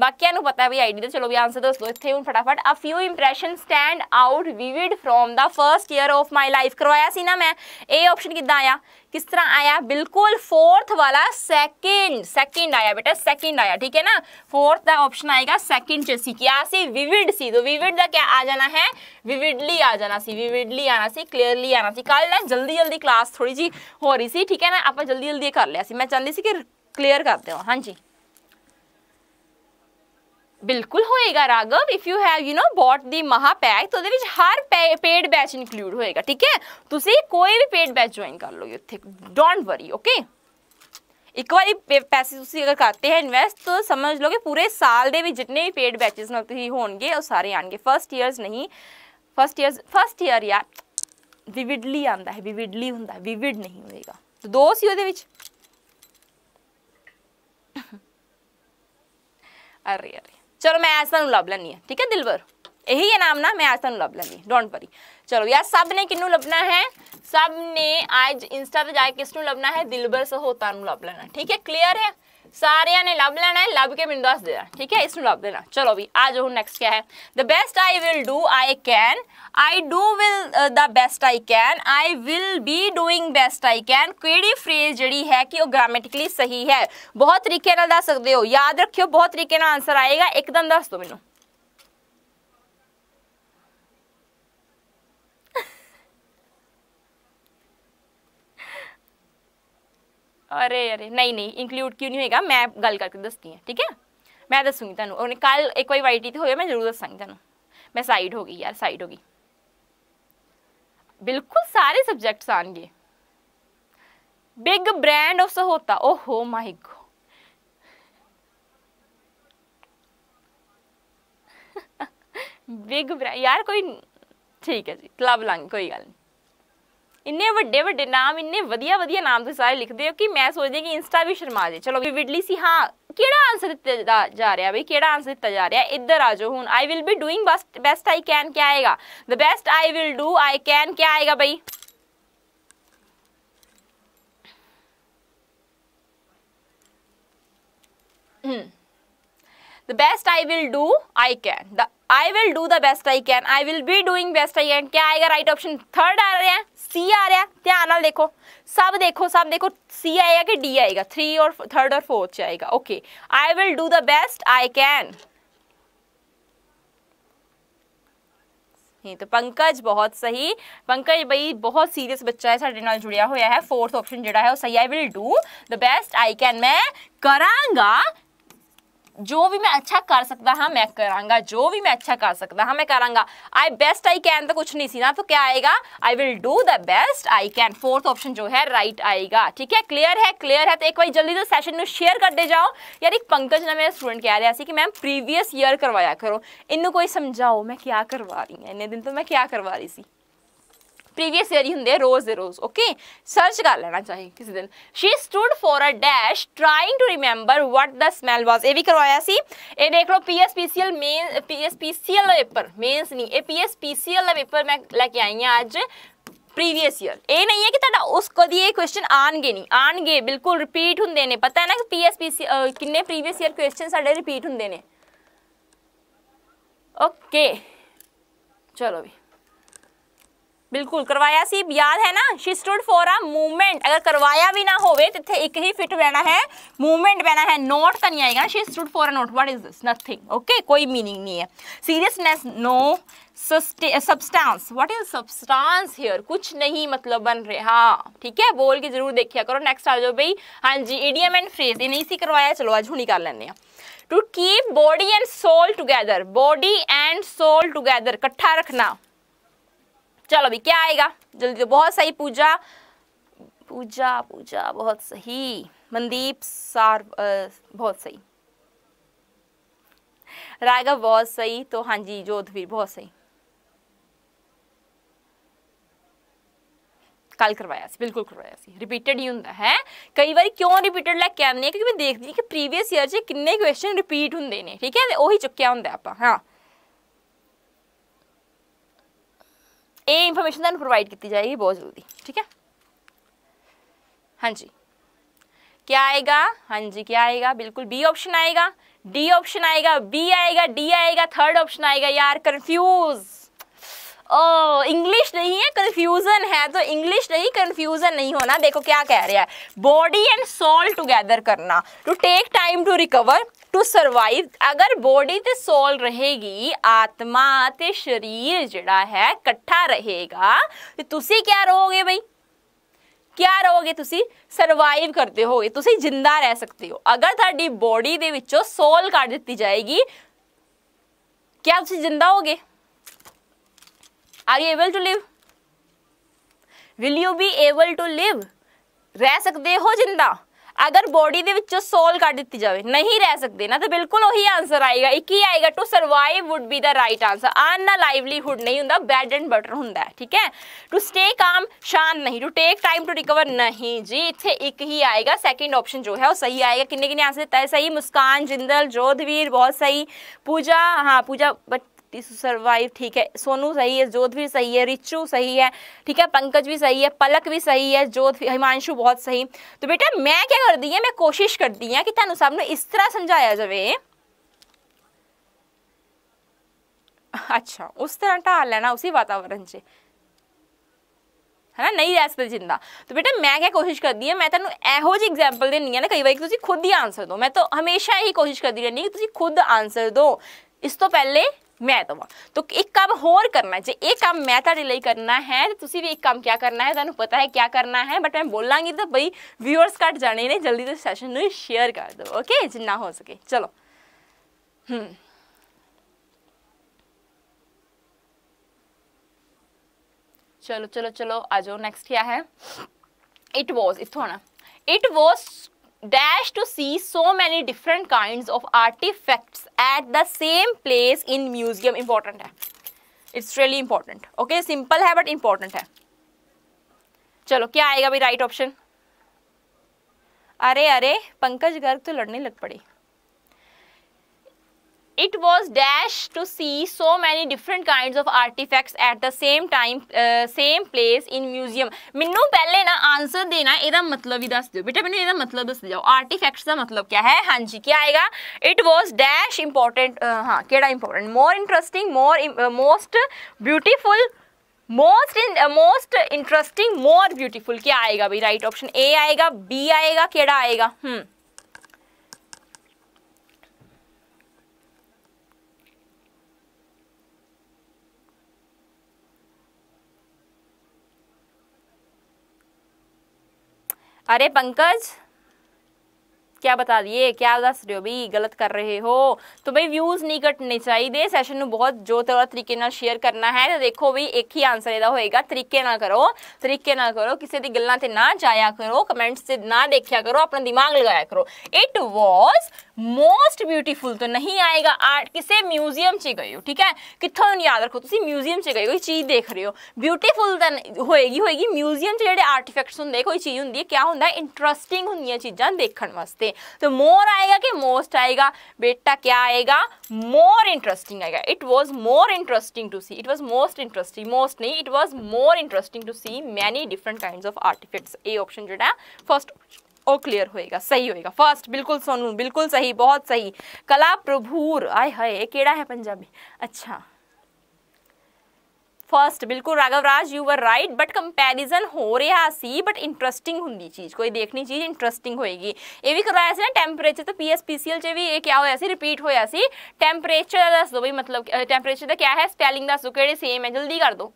बाकियों पता भी आई डी चलो भी आंसर दस दो इतने हूँ फटाफट a few impression stand out vivid from the first year of my life करवाया ਕਰਵਾਇਆ ना मैं ਮੈਂ ऑप्शन किदा आया किस तरह आया बिल्कुल फोर्थ वाला सैकेंड सैकेंड आया बेटा सैकेंड आया ठीक है ना फोर्थ का ऑप्शन आएगा सैकेंड ची क्या विविड सी तो विविड का क्या आ जाना है विविडली आ जाना सी विविडली आना सी क्लियरली आना सी कल ना जल्दी जल्दी क्लास थोड़ी जी हो रही थी ठीक है ना आप जल्दी जल्दी कर लिया मैं चाहती सी कि क्लियर कर दो हाँ जी बिल्कुल होएगा Raghav if you have you know bought the mahapack तो हर पेड बैच इनकलूड होएगा ठीक है तुसी तो कोई भी पेड बैच ज्वाइन कर लो इतने डोंट वरी ओके एक बार पैसे अगर करते हैं इनवैसट तो समझ लो कि पूरे साल के भी जितने भी पेड बैचेस हो सारे आएंगे फर्स्ट ईयरस नहीं फर्स्ट ईयर फर्स्ट ईयर या विविडली आता है विविडली हों विविड नहीं होगा तो दो (laughs) अरे अरे चलो मैं ऐसा लभ ली है ठीक है दिलवर यही है नाम ना मैं आज तुम लभ ली डोंट वरी चलो यार सब ने किनू लभना है सब ने आज इंस्टा पे जाके किसू लभना है से होता लभ लेना ठीक है क्लियर है सारिया ने लभ लेना है लभ के मैंने दस देना ठीक है इसमें लभ देना चलो भी आ जाओ नेक्स्ट क्या है the best I will do I can I do will the best I can I will be doing best I can केड़ी फ्रेज जी है कि वह ग्रामेटिकली सही है बहुत तरीके दस सकते हो याद रखियो बहुत तरीके आंसर आएगा एकदम दस दो ਦੱਸ अरे अरे नहीं नहीं इंक्लूड क्यों नहीं होगा मैं गल करके दसती हूँ ठीक है मैं दसूंगी तुम उन्हें कल एक बार वाई टी तो होया मैं जरूर दसागी तुम मैं साइड हो गई यार साइड हो गई बिल्कुल सारे सब्जेक्ट्स आएंगे बिग ब्रांड ऑफ सहोता ओ हो माई गो बिग ब्रांड यार कोई ठीक है जी क्लब लांग कोई गल नहीं इन्ने वे वे नाम इन्ने वाया वजिए नाम सारे लिखते हो कि मैं सोचती हूँ कि इंस्टा भी शर्मा जाए चलो विडली सी हाँ कि आंसर दिता जा रहा भाई किड़ा आंसर दिता जा रहा है इधर आ जाओ हूँ I will be doing bust best I can क्या आएगा the best I will do I can क्या आएगा भाई the best I will do I can the I will do the best I can I will be doing best I can क्या आएगा right option third आ रहा है सी आ रहा है ध्यान नाल देखो सब देखो सब देखो सी आएगा कि डी आएगा थ्री और थर्ड और फोर्थ आएगा okay I will do the best I can तो पंकज बहुत सही पंकज भाई बहुत सीरियस बच्चा है साढ़े नाल जुड़िया हुआ है फोर्थ ऑप्शन जोड़ा है वो सही I will do the best I can मैं करांगा जो भी मैं अच्छा कर सकता हाँ मैं ਕਰਾਂਗਾ जो भी मैं अच्छा कर सकता हाँ मैं करांगा आई बेस्ट आई कैन तो कुछ नहीं सी ना तो क्या आएगा I will do the best I can fourth option जो है राइट right आएगा ठीक है क्लियर है क्लियर है तो एक बार जल्दी से सेशन में शेयर करते जाओ यार एक पंकज ने मेरा स्टूडेंट कह रहा कि मैम प्रीवियस ईयर करवाया करो इन कोई समझाओ मैं क्या करवा रही हूँ इन्ने दिन तो मैं क्या करवा रही थी प्रीवियस ईयर ही होंगे रोज दे रोज ओके सर्च कर लेना चाहिए किसी दिन she stood for a dash trying to remember what the smell was ये भी करवाया सी ये देख लो P S P C L main P S P C L paper mains नहीं ये P S P C L का पेपर मैं लैके आई हाँ अज प्रीवियस ईयर है कि कभी ये क्वेश्चन आन गए नहीं आन गए बिल्कुल रिपीट होंगे ने पता है ना कि पी एस पी सी ਕਿੰਨੇ प्रीवियस ईयर क्वेश्चन साढ़े रिपीट होंगे ने ਓਕੇ चलो भी बिल्कुल करवाया सी याद है ना she stood for a movement अगर करवाया भी ना हो तो एक ही फिट रहना है मूवमेंट रहना है नोट तो का नहीं आएगा she stood for a note what is this nothing okay कोई मीनिंग नहीं है seriousness no substance what is substance here कुछ नहीं मतलब बन रहा हाँ, ठीक है बोल के जरूर देखिया करो नेक्स्ट आ जाओ भाई हाँ जी इडियम एंड फ्रेज इन्हें इसी करवाया चलो आज हूँ निकाल लेने to keep body and soul together body and soul together इकट्ठा रखना चलो अभी क्या आएगा जल्दी तो बहुत सही पूजा पूजा पूजा बहुत सही मनदीप सार बहुत सही रायगा बहुत सही तो हाँ जी जोधवीर बहुत सही कल करवाया सी बिल्कुल करवाया सी रिपीटेड ही होंगे है कई बार क्यों रिपीटेड लैके आने क्योंकि मैं देखती हूँ कि प्रीवियस ईयर से किन्ने क्वेश्चन रिपीट होंगे ने ठीक है उ चुकया होंगे आप हाँ ये इन्फॉर्मेशन तुम प्रोवाइड की जाएगी बहुत जल्दी ठीक है हाँ जी क्या आएगा हाँ जी क्या आएगा बिल्कुल बी ऑप्शन आएगा डी ऑप्शन आएगा बी आएगा डी आएगा थर्ड ऑप्शन आएगा यार कंफ्यूज ओ इंग्लिश नहीं है कंफ्यूजन है तो इंग्लिश नहीं कंफ्यूजन नहीं होना देखो क्या कह रहा है बॉडी एंड सोल टुगेदर करना to take time to recover to survive अगर बॉडी तो सोल रहेगी आत्मा तो शरीर जड़ा है कट्ठा रहेगा तो तुम क्या रहोगे बई क्या रहोगे तुम सरवाइव करते हो तुम जिंदा रह सकते हो अगर थोड़ी बॉडी के सोल कट दिती जाएगी क्या तुम जिंदा हो गए are you able to live will you be able to live रह सकते हो जिंदा अगर बॉडी के सोल कट दी जाए नहीं रह सकते ना तो बिल्कुल उही आंसर आएगा एक ही आएगा to survive would be the right answer an livelihood नहीं होंगे बैड एंड बटर होंगे ठीक है टू स्टे काम शांत नहीं to take time to recover नहीं जी इतने एक ही आएगा सैकेंड ऑप्शन जो है वो सही आएगा किन्ने किन्ने आंसर दिता है सही मुस्कान जिंदल जोधवीर बहुत सही पूजा हाँ पूजा बट टिशू सर्वाइव ठीक है सोनू सही है जोध भी सही है रिचू सही है ठीक है पंकज भी सही है पलक भी सही है जोध हिमांशु बहुत सही तो बेटा मैं क्या कर दी है मैं कोशिश कर दी है कि तुम सबने इस तरह समझाया जाए अच्छा उस तरह ढाल लेना उसी वातावरण से है ना नहीं ਰਹਿ ਸਕਦੇ ਜਿੰਦਾ ਤੇ ਬੇਟਾ ਮੈਂ ਕਿਆ ਕੋਸ਼ਿਸ਼ ਕਰਦੀ ਆ ਮੈਂ ਤੁਹਾਨੂੰ ਇਹੋ ਜਿਹੀ ਐਗਜ਼ਾਮਪਲ ਦੇਣੀ ਆ ਨਾ ਕਈ ਵਾਰੀ ਤੁਸੀਂ ਖੁਦ ਹੀ ਆਨਸਰ ਦਿਓ ਮੈਂ ਤਾਂ ਹਮੇਸ਼ਾ ਇਹੀ ਕੋਸ਼ਿਸ਼ ਕਰਦੀ ਰਹਿੰਦੀ ਕਿ ਤੁਸੀਂ ਖੁਦ ਆਨਸਰ ਦਿਓ ਇਸ ਤੋਂ मैं देव तो, तो एक काम होर करना जो एक काम मैं तो लिए करना है तो तुम्हें भी एक काम क्या करना है तुम्हें पता है क्या करना है बट मैं बोला तो बई व्यूअर्स घट जाने ने जल्दी तो सैशन में शेयर कर दो ओके जिन्ना हो सके चलो हम्म। चलो चलो चलो आ जाओ नैक्सट क्या है इट वॉज इतों it was dash to see so many different kinds of artifacts at the same place in museum important है it's really important okay simple है बट इंपॉर्टेंट है चलो क्या आएगा भाई राइट ऑप्शन अरे अरे पंकज गर्ग तो लड़ने लग पड़ी it was dash to see so many different kinds of artifacts at the same time uh, same place in museum ਮੈਨੂੰ ਪਹਿਲੇ ਨਾ ਆਨਸਰ ਦੇਣਾ ਇਹਦਾ ਮਤਲਬ ਹੀ ਦੱਸ ਦਿਓ ਬੇਟਾ ਮੈਨੂੰ ਇਹਦਾ ਮਤਲਬ ਦੱਸ ਦਿਓ ਆਰਟੀਫੈਕਟਸ ਦਾ ਮਤਲਬ ਕੀ ਹੈ ਹਾਂਜੀ ਕੀ ਆਏਗਾ ਇਟ ਵਾਸ ਡੈਸ਼ ਇੰਪੋਰਟੈਂਟ ਹਾਂ ਕਿਹੜਾ important more interesting more most beautiful most in most interesting more beautiful क्या आएगा भाई राइट ऑप्शन ए आएगा बी आएगा केड़ा आएगा हम्म अरे पंकज क्या बता दिए क्या दस रहे हो भाई गलत कर रहे हो तो भाई व्यूज नहीं कटने चाहिए सैशन बहुत जो तरह तरीके शेयर करना है तो देखो भाई एक ही आंसर यदा होएगा तरीके ना करो तरीके ना करो किसी की गलों से ना जाया करो कमेंट्स से ना देखा करो अपना दिमाग लगाया करो इट वॉज मोस्ट ब्यूटीफुल तो नहीं आएगा आर्ट किसी म्यूजियम से गए हो ठीक है कितों याद रखो तुम म्यूजियम से गए कोई चीज़ देख रहे हो ब्यूटीफुल होएगी होएगी म्यूजियम से जो आर्टिफेक्ट्स होंगे कोई चीज़ होंगी क्या होंगे इंट्रस्टिंग होंगे चीज़ा देखने वास्ते तो मोर आएगा कि मोस्ट आएगा बेटा क्या आएगा मोर इंटरेस्टिंग आएगा it was more interesting to see it was most interesting most नहीं it was more interesting to see many different kind of artefacts A option जो है फर्स्ट ओ क्लियर होएगा सही होएगा फर्स्ट बिल्कुल सोनू बिल्कुल सही बहुत सही कला प्रभुर आय हाय केड़ा है पंजाबी अच्छा ਫਰਸਟ ਬਿਲਕੁਲ Raghavraj you were right but comparison ਹੋ ਰਿਹਾ ਸੀ ਬਟ ਇੰਟਰਸਟਿੰਗ ਹੁੰਦੀ ਚੀਜ਼ ਕੋਈ ਦੇਖਣੀ ਚੀਜ਼ ਇੰਟਰਸਟਿੰਗ ਹੋਏਗੀ ਇਹ ਵੀ ਕਰਵਾਇਆ ਸੀ ਨਾ ਟੈਂਪਰੇਚਰ ਤੇ ਪੀਐਸਪੀਸੀਐਲ ਚ ਵੀ ਇਹ ਕਿਹਾ ਹੋਇਆ ਸੀ ਰਿਪੀਟ ਹੋਇਆ ਸੀ ਟੈਂਪਰੇਚਰ ਦਾ ਦੱਸ ਦੋ ਬਈ ਮਤਲਬ ਟੈਂਪਰੇਚਰ ਦਾ ਕੀ ਹੈ ਸਪੈਲਿੰਗ ਦੱਸ ਦੋ ਕਿਹੜੇ ਸੇਮ ਹੈ ਜਲਦੀ ਕਰ ਦੋ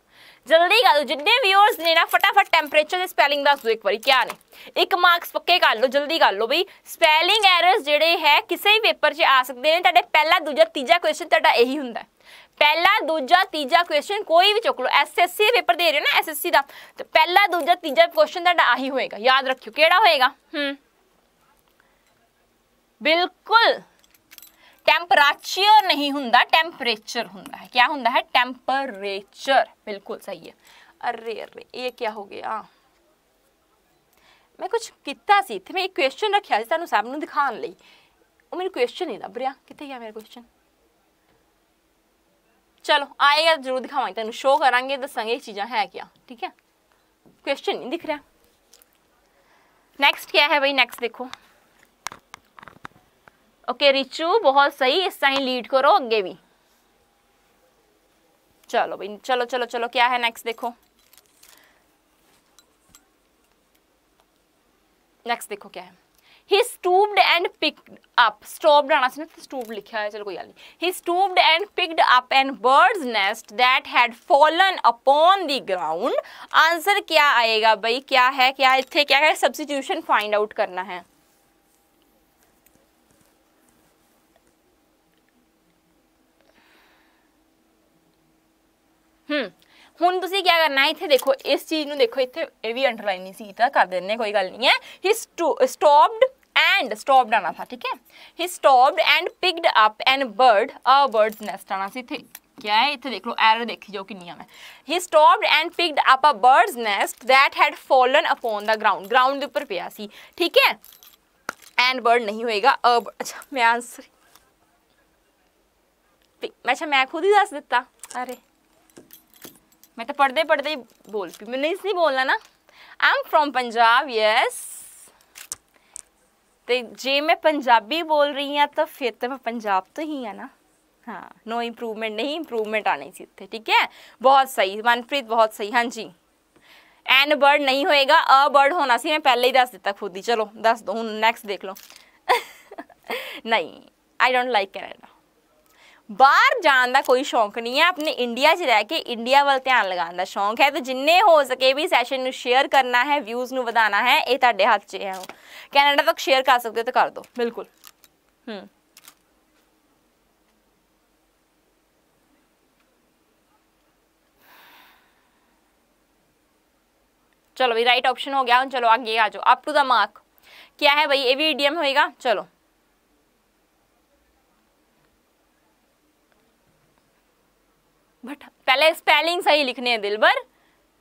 ਜਲਦੀ ਕਰ ਦੋ ਜਿੰਨੇ ਵੀਅਰਸ ਨੇ ਨਾ ਫਟਾਫਟ ਟੈਂਪਰੇਚਰ ਦੇ ਸਪੈਲਿੰਗ ਦੱਸ ਦੋ ਇੱਕ ਵਾਰੀ ਕਿਆ ਨੇ ਇੱਕ ਮਾਰਕਸ ਪੱਕੇ ਕਰ ਲਓ ਜਲਦੀ ਕਰ ਲਓ ਬਈ ਸਪੈਲਿੰਗ ਐਰਰਸ ਜਿਹੜੇ ਹੈ ਕਿਸੇ ਵੀ ਪੇਪਰ 'ਚ ਆ ਸਕਦੇ ਨੇ ਤੁਹਾਡੇ ਪਹਿਲਾ ਦੂਜਾ ਤੀਜਾ ਕੁਐਸਚਨ ਤੁਹਾਡਾ ਇਹੀ ਹੁੰਦਾ ਪਹਿਲਾ ਦੂਜਾ ਤੀਜਾ ਕੁਐਸਚਨ ਕੋਈ ਵੀ ਚੁੱਕ ਲਓ ਐਸਐਸਸੀ ਪੇਪਰ ਦੇ ਰਹੇ ਹੋ ਨਾ ਐਸਐਸਸੀ ਦਾ ਤੇ ਪਹਿਲਾ ਦੂਜਾ ਤੀਜਾ ਕੁਐਸਚਨ ਤੁਹਾਡਾ ਆਹੀ ਹੋਏਗਾ ਯਾਦ ਰੱਖਿਓ ਕਿਹੜਾ ਹੋਏਗਾ ਹੂੰ ਬਿਲਕੁਲ ਟੈਂਪਰੇਚਰ ਨਹੀਂ ਹੁੰਦਾ ਟੈਂਪਰੇਚਰ ਹੁੰਦਾ ਹੈ ਕੀ ਹੁੰਦਾ ਹੈ ਟੈਂਪਰੇਚਰ ਬਿਲਕੁਲ ਸਹੀ ਹੈ ਅਰੇ ਅਰੇ ਇਹ ਕੀ ਹੋ ਗਿਆ ਮੈਂ ਕੁਝ ਕੀਤਾ ਸੀ ਇੱਥੇ ਮੈਂ ਇੱਕ ਕੁਐਸਚਨ ਰੱਖਿਆ ਸੀ ਤੁਹਾਨੂੰ ਸਭ ਨੂੰ ਦਿਖਾਉਣ ਲਈ ਉਹ ਮੈਨੂੰ ਕੁਐਸਚਨ ਹੀ ਲੱਭ ਰਿਹਾ ਕਿੱਥੇ ਗਿਆ ਮੇਰਾ ਕੁਐਸਚਨ चलो आएगा तो जरूर दिखावा तेन शो करा दसागे चीज़ा है क्या ठीक है क्वेश्चन नहीं दिख रहा नैक्सट क्या है भाई नैक्सट देखो ओके रिचू बहुत सही इस तरह लीड करो अगे भी चलो भाई चलो चलो चलो क्या है नेक्स्ट देखो नेक्स्ट देखो क्या है he stooped and picked up stopped आना चाहिए स्टूब लिखा है चलो कोई बात नहीं he stooped and picked up an birds nest that had fallen upon the ground answer क्या आएगा भाई क्या है क्या इतने क्या है सब्सिट्यूशन फाइंड आउट करना है हम्म हूँ ਤੁਸੀਂ क्या करना ਹੈ ਇੱਥੇ ਦੇਖੋ ਇਸ ਚੀਜ਼ ਨੂੰ ਦੇਖੋ ਇੱਥੇ ਇਹ ਵੀ ਅੰਡਰਲਾਈਨ ਨਹੀਂ ਸੀ ਤਾਂ ਕਰ ਦਿੰਨੇ ਕੋਈ ਗੱਲ ਨਹੀਂ ਹੈ ਹੀ ਸਟਾਪਡ एंड स्टॉप आना था ठीक है he stop and picked up an bird a bird nest आना सी थे क्या है इतने देख लो एरर देखी जो कि नियम है he stop and picked up a bird nest that had fallen upon the ground ground ऊपर पिया सी ठीक है एंड बर्ड नहीं होएगा अब अच्छा मैं आंसर अच्छा मैं खुद ही दस दिता अरे मैं तो पढ़ते पढ़ते ही बोल पी मैंने इसलिए बोलना ना I am from Punjab yes तो जे मैं पंजाबी बोल रही हाँ तो फिर तो मैं पंजाब तो ही हाँ ना हाँ नो इंप्रूवमेंट नहीं इंप्रूवमेंट आनी से इतने ठीक है बहुत सही मनप्रीत बहुत सही हाँ जी एन बर्ड नहीं होएगा अ बर्ड होना सी मैं पहले ही दस दिता खुद ही चलो दस दो नैक्सट देख लो (laughs) नहीं आई डोंट लाइक कैनेडा बहर जाने का कोई शौक नहीं है अपने इंडिया च रह के इंडिया वाल ध्यान लगा का शौक है तो जिन्हें हो सके भी सैशन शेयर करना है व्यूज़ में बधा है ये ते हाथ से है कैनेडा तक शेयर कर सकते हो तो कर दो बिल्कुल हम्म। चलो भाई राइट ऑप्शन हो गया चलो अगे आ जाओ अप टू द मार्क क्या है भाई ये भी ईडीएम होएगा चलो बट पहले स्पेलिंग सही लिखने हैं दिलबर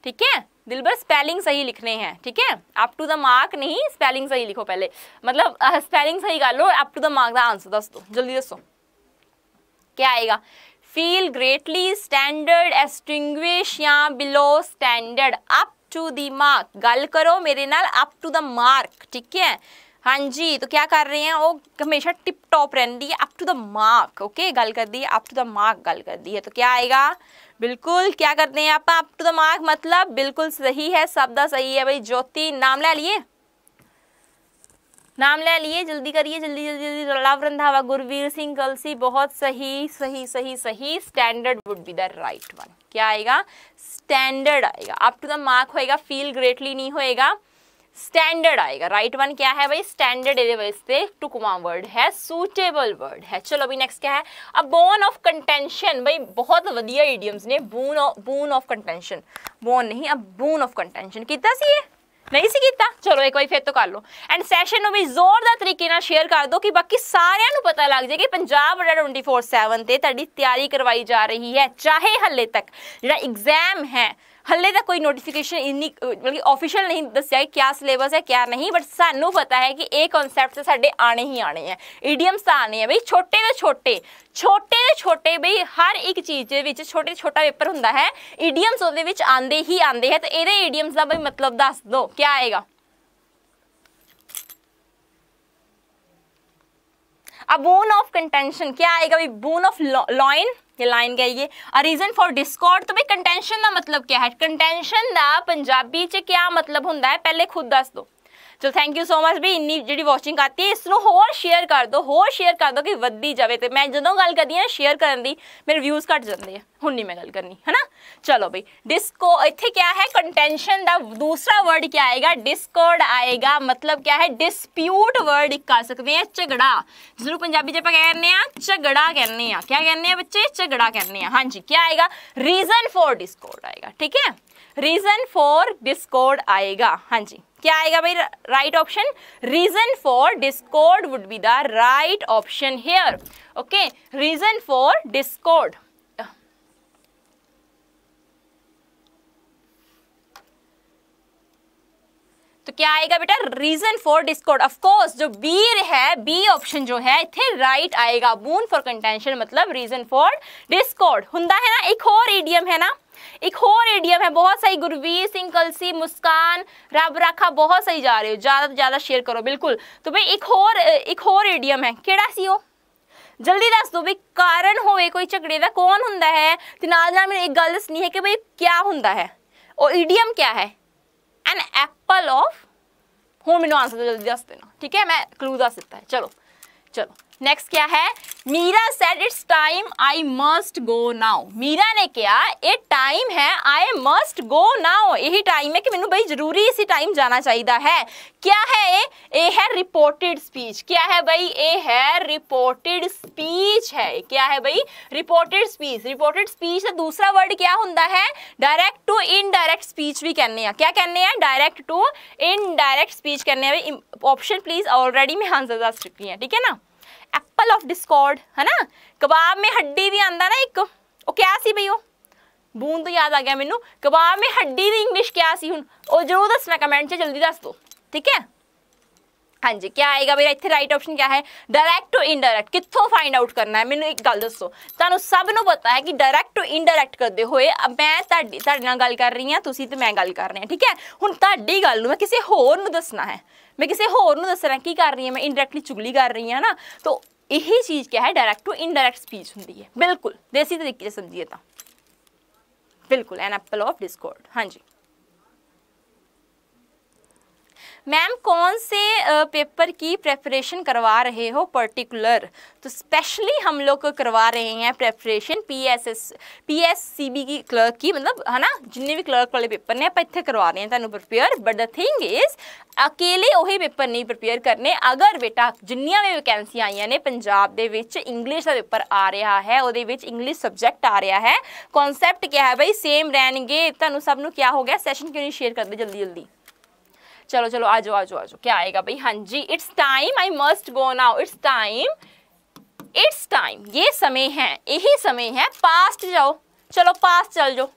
ठीक है दिलबर स्पेलिंग सही लिखने हैं ठीक है अप टू द मार्क नहीं स्पेलिंग सही लिखो पहले मतलब स्पेलिंग सही कर लो up to the mark the answer दस दो जल्दी दसो क्या आएगा फील ग्रेटली स्टैंडर्ड एस्टिंग्विश या below standard up to the mark गल करो मेरे नाल अप टू द मार्क ठीक है हाँ जी तो क्या कर रहे हैं वो हमेशा टिप टॉप रहने दी up to the mark okay गल कर दी अप टू द मार्क गल कर दी है तो क्या आएगा बिल्कुल क्या करते हैं आप अप टू द मार्क मतलब बिल्कुल सही है शब्द सही है भाई ज्योति नाम ले लिए नाम ले लिए जल्दी करिए जल्दी जल्दी जल्दी लव रंधावा गुरवीर सिंह कलसी बहुत सही सही सही सही standard would be the right one क्या आएगा स्टैंडर्ड आएगा अप टू द मार्क होएगा फील ग्रेटली नहीं होएगा स्टैंडर्ड आएगा राइट right वन क्या है भाई स्टैंडर्ड एलेबल से टुकमा वर्ड है सूटेबल वर्ड है चलो अभी नेक्स्ट क्या है अब बोन ऑफ कंटेंशन भाई बहुत वधिया इडियम्स ने bone bone of contention bone नहीं अब बोन ऑफ कंटेंशन कितना सी है नहीं सी किता चलो एक बार फिर तो कर लो ਐਂਡ ਸੈਸ਼ਨ भी जोरदार तरीके ਤਰੀਕੇ ਨਾਲ ਸ਼ੇਅਰ ਕਰ ਦਿਓ ਕਿ ਬਾਕੀ ਸਾਰਿਆਂ ਨੂੰ ਪਤਾ ਲੱਗ ਜਾਏ ਕਿ ਪੰਜਾਬ ਅਡਾ 24/7 ਤੇ ਤੁਹਾਡੀ ਤਿਆਰੀ ਕਰਵਾਈ ਜਾ ਰਹੀ ਹੈ ਚਾਹੇ ਹੱਲੇ ਤੱਕ ਜਿਹੜਾ ਐਗਜ਼ਾਮ ਹੈ हले तक कोई नोटिफिकेशन इन्नी बल्कि मतलब ऑफिशियल नहीं दसिया क्या सिलेबस है क्या नहीं बट सू पता है कि ये कॉन्सैप्ट साढ़े आने ही आने हैं ईडियम्स तो आने हैं बी छोटे तो छोटे छोटे तो छोटे बी हर एक चीज़ के छोटे छोटा पेपर हों ईडियम्स आते ही आते हैं तो ये ईडियम्स का बी मतलब दस दो क्या आएगा अ बोन ऑफ कंटेंशन क्या आएगा बोन ऑफ लॉइन ये लाइन गई है अ रीजन फॉर डिस्कॉर्ड तो भाई कंटेंशन का मतलब क्या है कंटेंशन का पंजाबी च क्या मतलब होंगे पहले खुद दस दो चलो थैंक यू सो मच भी इन्नी जी वॉचिंग करती है इसको होर शेयर कर दो होर शेयर कर दो कि वी जाए तो मैं जो गल करती हाँ शेयर कर मेरे व्यूज घट जाते हैं हूँ नहीं मैं गल करनी है ना चलो ਚਲੋ डिस्को इतने क्या है कंटेंशन का दूसरा वर्ड क्या आएगा डिस्कॉर्ड आएगा मतलब क्या है डिस्प्यूट वर्ड कर सकते हैं झगड़ा जिसनों पंजाबी आप कहने झगड़ा कहने क्या कहने बच्चे झगड़ा कहने हाँ जी क्या आएगा रीजन फॉर डिस्कॉर्ड आएगा ठीक है रीजन फॉर डिस्कॉर्ड आएगा हाँ जी क्या आएगा भाई right option reason for discord would be the right option here okay reason for discord तो क्या आएगा बेटा reason for discord of course जो बी है बी ऑप्शन जो है इतने राइट आएगा बून फॉर कंटेंशन मतलब रीजन फॉर डिस्कॉर्ड हुंदा है ना एक और एडियम है ना एक होर एडियम है बहुत सही गुरवीर सिंह कलसी मुस्कान रब राखा बहुत सही जा रहे हो ज्यादा ज्यादा शेयर करो बिल्कुल तो भाई एक होर एक होर एडियम है कि जल्दी दस दो भाई कारण हो झगड़े का कौन हों है तो मैंने एक गल दसनी है कि भाई क्या हों ईडियम क्या है एन एप्पल ऑफ हूँ मैं आंसर जल्दी दस देना ठीक है मैं क्लू दस दिता है चलो चलो नेक्स्ट क्या है Meera said it's time I must go now Meera ने क्या ए टाइम है आई मस्ट गो नाउ यही टाइम है कि मैंने भाई जरूरी इसी टाइम जाना चाहिए है क्या है ये ए है रिपोर्टेड स्पीच क्या है भाई ए है रिपोर्टेड स्पीच है क्या है भाई रिपोर्टेड स्पीच रिपोर्टेड स्पीच का दूसरा वर्ड क्या होता है डायरेक्ट टू इनडायरेक्ट स्पीच भी कहने हैं क्या कहने हैं डायरेक्ट टू इनडायरेक्ट स्पीच कहने ऑप्शन प्लीज ऑलरेडी मैं आंसर दस चुकी हैं ठीक है ना एप्पल ऑफ डिस्कॉर्ड है ना कबाब में हड्डी भी आंदा ना एक ਉਹ ਕਿਆ ਸੀ ਬਈ ਉਹ ਬੂੰਦ ਤੋਂ ਯਾਦ ਆ ਗਿਆ ਮੈਨੂੰ ਕਬਾਬ ਮੇ ਹੱਡੀ ਦੀ ਇੰਗਲਿਸ਼ ਕਿਆ ਸੀ ਹੁਣ ਉਹ ਜਰੂਰ ਦੱਸਣਾ ਕਮੈਂਟ 'ਚ ਜਲਦੀ ਦੱਸ ਦਿਓ ਠੀਕ ਹੈ हाँ जी क्या आएगा मेरा इतने राइट ऑप्शन क्या है डायरेक्ट टू इनडायरैक्ट कितों फाइंड आउट करना है मैंने एक गल दसो तो सबू पता है कि डायरैक्ट टू इनडायरैक्ट करते हुए मैं तेरे गल कर रही हूँ तुम्हें तो मैं गल कर रहे हैं ठीक है हूँ ताली गल मैं किसी होर दसना है मैं किसी होर दसना की कर रही हूँ मैं इनडायरैक्टली चुगली कर रही हूँ ना तो यही चीज़ क्या है डायरैक्ट टू इनडायरैक्ट स्पीच होंगी है बिल्कुल देसी तरीके से समझिए तो बिल्कुल एन एप्पल ऑफ डिस्कोर्ड हाँ जी मैम कौन से पेपर की प्रेपरेशन करवा रहे हो पर्टिकुलर तो स्पेशली हम लोग करवा रहे हैं preparation P S S P की क्लर्क की मतलब है ना जिन्हें भी क्लर्क वाले पेपर ने आप इतने करवा रहे हैं तुम prepare but the thing is अकेले उ पेपर नहीं प्रपेयर करने अगर बेटा जिन्या भी वैकेंसी आई ने पंजाब इंग्लिश का पेपर आ रहा है वो इंग्लिश सबजैक्ट आ रहा है कॉन्सैप्ट क्या है बई सेम रहे तो सबू क्या हो गया सैशन क्यों नहीं शेयर कर दे जल्दी जल्दी चलो चलो आ जाओ आ जाओ आ जाओ क्या आएगा भाई हाँ जी it's time I must go now it's time it's time ये समय है यही समय है पास्ट जाओ चलो पास्ट चल जाओ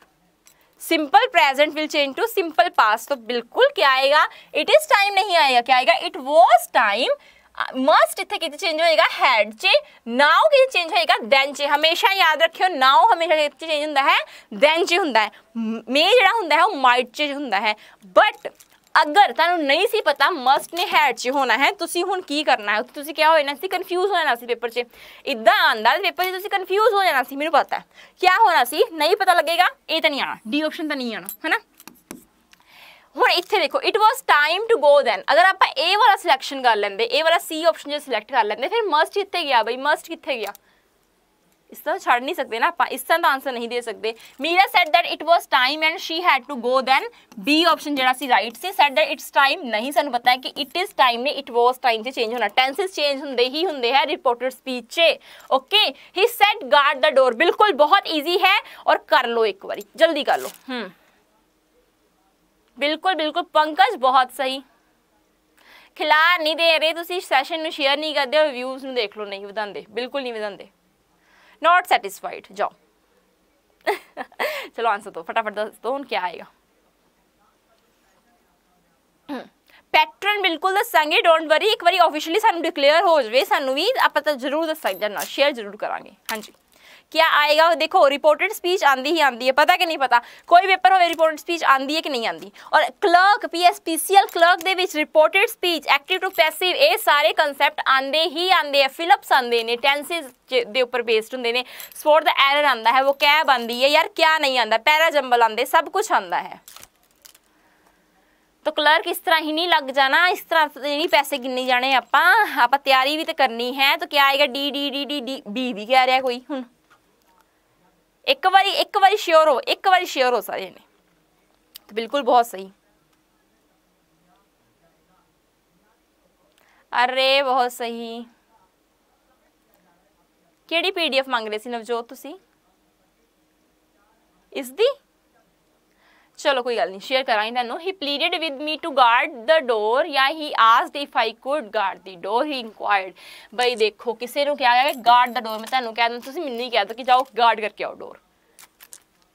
simple present will change to simple past तो बिल्कुल क्या आएगा इट इज टाइम नहीं आएगा क्या आएगा इट वॉज टाइम मस्ट इतने कितने चेंज होएगा हैड चे नाउ कितने चेंज होएगा दैन चे हमेशा याद रखियो नाउ हमेशा कितने चेंज ਹੁੰਦਾ है ਦੈਨ चे ਹੁੰਦਾ है मे जो ਹੁੰਦਾ है वो माइट ਚ ਹੁੰਦਾ है बट अगर तुम नहीं सी पता मस्ट ने हैड च होना है तो हूँ की करना है तो क्या होना कन्फ्यूज हो जाना पेपर से इदा आंदा पेपर से कन्फ्यूज हो जाना मैंने पता है क्या होना सी नहीं पता लगेगा ये तो नहीं आना डी ऑप्शन तो नहीं आना है ना हूँ इतने देखो it was time to go then अगर आप वाला सिलैक्शन कर लेंगे ए वाला सी ऑप्शन जो सिलैक्ट कर लेंगे फिर मस्ट कितने गया बई मस्ट कितने गया इस तरह तो छाड़ नहीं सकते ना इस तरह आंसर तो नहीं दे सकते Meera said that it was time and she had to go then B option जरा सी right she said that it's time नहीं सू पता है कि इट इज टाइम ने इट वाज टाइम से चेंज होना टेंसिस चेंज होंगे ही होंगे है रिपोर्टर स्पीच से okay he said guard the door बिल्कुल बहुत ईजी है और कर लो एक बार जल्दी कर लो हम्म ਬਿਲਕੁਲ बिल्कुल ਪੰਕਜ ਬਹੁਤ ਸਹੀ ਖਿਲਾ ਨਹੀਂ ਦੇ ਰਹੇ ਤੁਸੀਂ ਸੈਸ਼ਨ ਨੂੰ ਸ਼ੇਅਰ ਨਹੀਂ ਕਰਦੇ ਹੋ ਵਿਊਜ਼ ਨੂੰ ਦੇਖ ਲਓ ਨਹੀਂ ਵਧਾਉਂਦੇ ਬਿਲਕੁਲ ਨਹੀਂ नॉट सेटिस्फाइड जाओ (laughs) चलो आंसर दो फटाफट दो, दो क्या आएगा पैटर्न हम्म, बिल्कुल दसागे डोंट वरी एक बार ऑफिशियली सू डिक्लेयर हो जाए सूँ भी आप जरूर दसा शेयर जरूर करा हाँ जी क्या आएगा देखो रिपोर्टेड स्पीच आंदी ही आंदी है पता कि नहीं पता कोई पेपर हो रिपोर्टेड स्पीच आंदी है कि नहीं आंदी और क्लर्क पी क्लर्क ਦੇ ਵਿੱਚ reported speech active to passive ਇਹ ਸਾਰੇ ਕਨਸੈਪਟ ਆਂਦੇ ਹੀ आते ਆ ਫਿਲਪਸ ਆਂਦੇ ਨੇ ਟੈਂਸਿਸ ਦੇ ਉੱਪਰ ਬੇਸਡ ਹੁੰਦੇ ਨੇ ਸਪੋਰਟ ਦਾ ਐਰਰ ਆਂਦਾ है ਉਹ ਕੈਬ ਆਂਦੀ ਹੈ ਯਾਰ ਕਿਆ ਨਹੀਂ ਆਂਦਾ ਪੈਰਾ ਜੰਬਲ आते सब कुछ आता है तो क्लर्क इस तरह ही नहीं लग जाना इस तरह नहीं पैसे गिने जाने आप तैयारी भी तो करनी है तो क्या आएगा D D D D D B भी कह रहा कोई हूँ ਇੱਕ ਵਾਰੀ ਇੱਕ ਵਾਰੀ ਸ਼ੋਰ ਹੋ ਇੱਕ ਵਾਰੀ ਸ਼ੋਰ ਹੋ ਸਾਰੇ ਨੇ ਤੇ ਬਿਲਕੁਲ ਬਹੁਤ ਸਹੀ ਅਰੇ ਬਹੁਤ ਸਹੀ ਕਿਹੜੀ ਪੀਡੀਐਫ ਮੰਗ ਰਹੇ ਸੀ ਨਵਜੋਤ ਤੁਸੀਂ ਇਸ ਦੀ ਚਲੋ ਕੋਈ ਗੱਲ ਨਹੀਂ ਸ਼ੇਅਰ ਕਰਾਂਗੇ ਤੁਹਾਨੂੰ he pleaded with me to guard the door ਯਾ he asked if I could guard the door he inquired ਬਈ ਦੇਖੋ ਕਿਸੇ ਨੂੰ ਕਿਹਾ ਗਿਆ ਗਾਰਡ ਦ ਡੋਰ ਮੈਂ ਤੁਹਾਨੂੰ ਕਹਿ ਤੁਸੀਂ ਮੈਨੂੰ ਨਹੀਂ ਕਹਿ ਕਿ ਜਾਓ ਗਾਰਡ ਕਰਕੇ ਆਓ door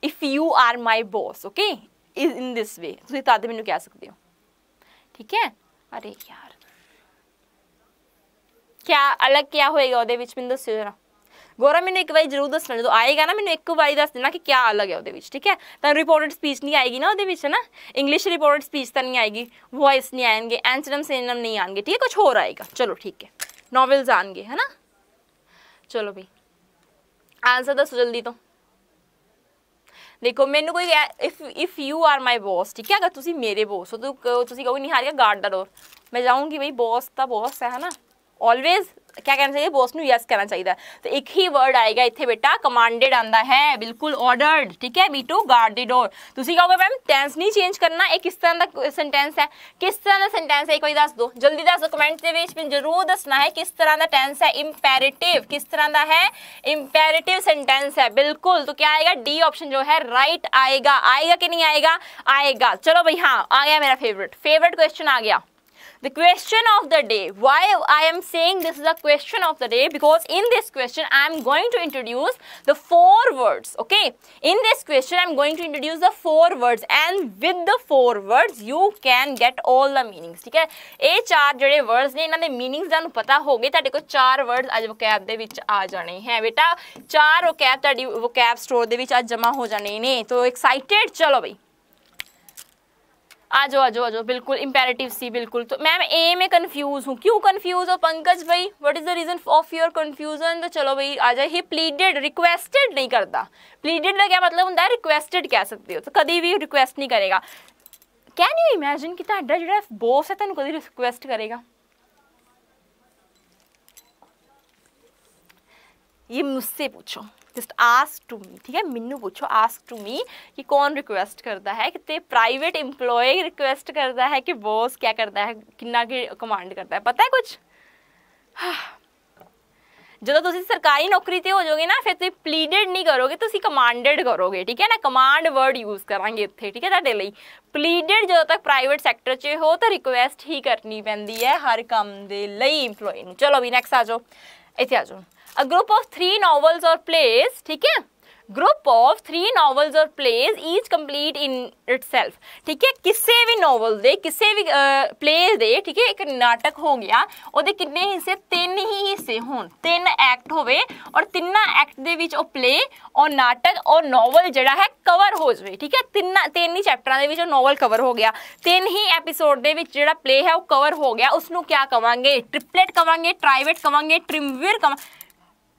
if you are my boss okay in this way ਤੁਸੀਂ ਤਾਂ ਮੈਨੂੰ ਕਹਿ ਸਕਦੇ ਹੋ ਠੀਕ ਹੈ ਅਰੇ ਯਾਰ ਕਿਆ ਅਲੱਗ ਕਿਆ ਹੋਏਗਾ ਉਹਦੇ ਵਿੱਚ ਮੈਨੂੰ ਦੱਸਿਓ ਜਰਾ ਗੋਰਾ मैंने एक बार जरूर दसना जो आएगा ना मैंने एक बार दस देना कि क्या अलग है ਉਹਦੇ ठीक है ਹੈ ਤਾਂ स्पीच नहीं आएगी ना वेद है ना इंग्लिश ਨਾ स्पीच तो नहीं आएगी वॉइस नहीं आएंगे एंसनम सेनम नहीं आएंगे ठीक है कुछ और आएगा चलो ठीक है नॉवेल्स आएंगे है ना चलो भाई आंसर दसो जल्दी तो देखो मैंने कोई if if you are my boss ठीक है अगर तुम मेरे बॉस हो तो नहीं हार निहारिका गार्ड द डोर मैं जाऊँगी भाई बॉस तो बॉस है ना ऑलवेज क्या कहना चाहिए बॉस नस कहना चाहिए तो एक ही वर्ड आएगा इतने बेटा कमांडेड आंदा है बिल्कुल ऑर्डर्ड ठीक है B to guard the door तुम कहोगे मैम टेंस नहीं चेंज करना एक किस तरह का सेंटेंस है किस तरह का सेंटेंस है एक बार दस दो जल्दी दस दो कमेंट के बीच जरूर दसना है किस तरह का टेंस है इंपेरेटिव किस तरह का है इंपेरेटिव सेंटेंस है बिल्कुल तो क्या आएगा डी ऑप्शन जो है राइट right आएगा आएगा कि नहीं आएगा आएगा चलो भाई हाँ आ गया मेरा फेवरेट फेवरेट क्वेश्चन आ गया the question of the day why i am saying this is a question of the day because in this question i am going to introduce the four words okay in this question i'm going to introduce the four words and with the four words you can get all the meanings ਠੀਕ char ਇਹ words ਜਿਹੜੇ words de meanings ਦੇ meanings ਤੁਹਾਨੂੰ ਪਤਾ ਹੋਗੇ ਤੁਹਾਡੇ words, ਚਾਰ words ਅੱਜ de ਦੇ ਵਿੱਚ ਆ ਜਾਣੇ ਹੈ ਬੇਟਾ ਚਾਰ ਵੋਕੈਬ ਤੁਹਾਡੀ ਵੋਕੈਬ ਸਟੋਰ ਦੇ ਵਿੱਚ ਅੱਜ ਜਮਾ ਹੋ ਜਾਣੇ ਨੇ ਤੋ excited. Chalo bhai. आ जाओ आ जाओ आ जाओ बिल्कुल इंपेरेटिव सी बिल्कुल तो मैम ए में कन्फ्यूज हूँ क्यों कन्फ्यूज हो पंकज भाई what is the reason of your confusion तो चलो भाई आ जाए ही प्लीडेड रिक्वेस्टेड नहीं करता प्लीडेड का क्या मतलब होंगे रिक्वेस्टेड कह सकते हो तो कभी भी रिक्वेस्ट नहीं करेगा कैन यू इमेजिन कि तुम्हारा तो जो ਬੌਸ है तेन कभी रिक्वेस्ट करेगा ये मुझसे पूछो जस्ट आस टू मी ठीक है मैनू पूछो आस टू मी कि कौन रिक्वेस्ट करता है कितने प्राइवेट इंप्लॉय रिक्वेस्ट करता है कि बॉस क्या करता है कि कमांड करता है पता है कुछ हाँ। जो तुम सरकारी नौकरी से हो जाओगे ना फिर तुम प्लीडेड नहीं करोगे तो कमांडेड करोगे ठीक है ना कमांड वर्ड यूज करा इतने ठीक है ताकि प्लीडेड जो तक प्राइवेट सैक्टर से हो तो रिक्वेस्ट ही करनी पैंती है हर काम के लिए इंपलॉय चलो भी नैक्सट आ जाओ इतने आ जाओ a group of three novels और प्लेस ठीक है ग्रुप ऑफ थ्री नॉवल्स और plays is complete in itself ठीक है किसी भी नॉवल दे किसे भी प्लेस uh, दे ठीक है एक नाटक हो गया और किन्ने हिस्से तीन ही हिस्से हो तीन एक्ट हो तिना एक्ट के प्ले और नाटक और नॉवल जोड़ा है कवर हो जाए ठीक है तिना तीन ही चैप्टर के नॉवल कवर हो गया तीन ही एपीसोड के जो प्ले है वह कवर हो गया उसनों क्या कहेंगे ट्रिपलेट कहेंगे ट्राइवेट कहेंगे ट्रिमवीर कह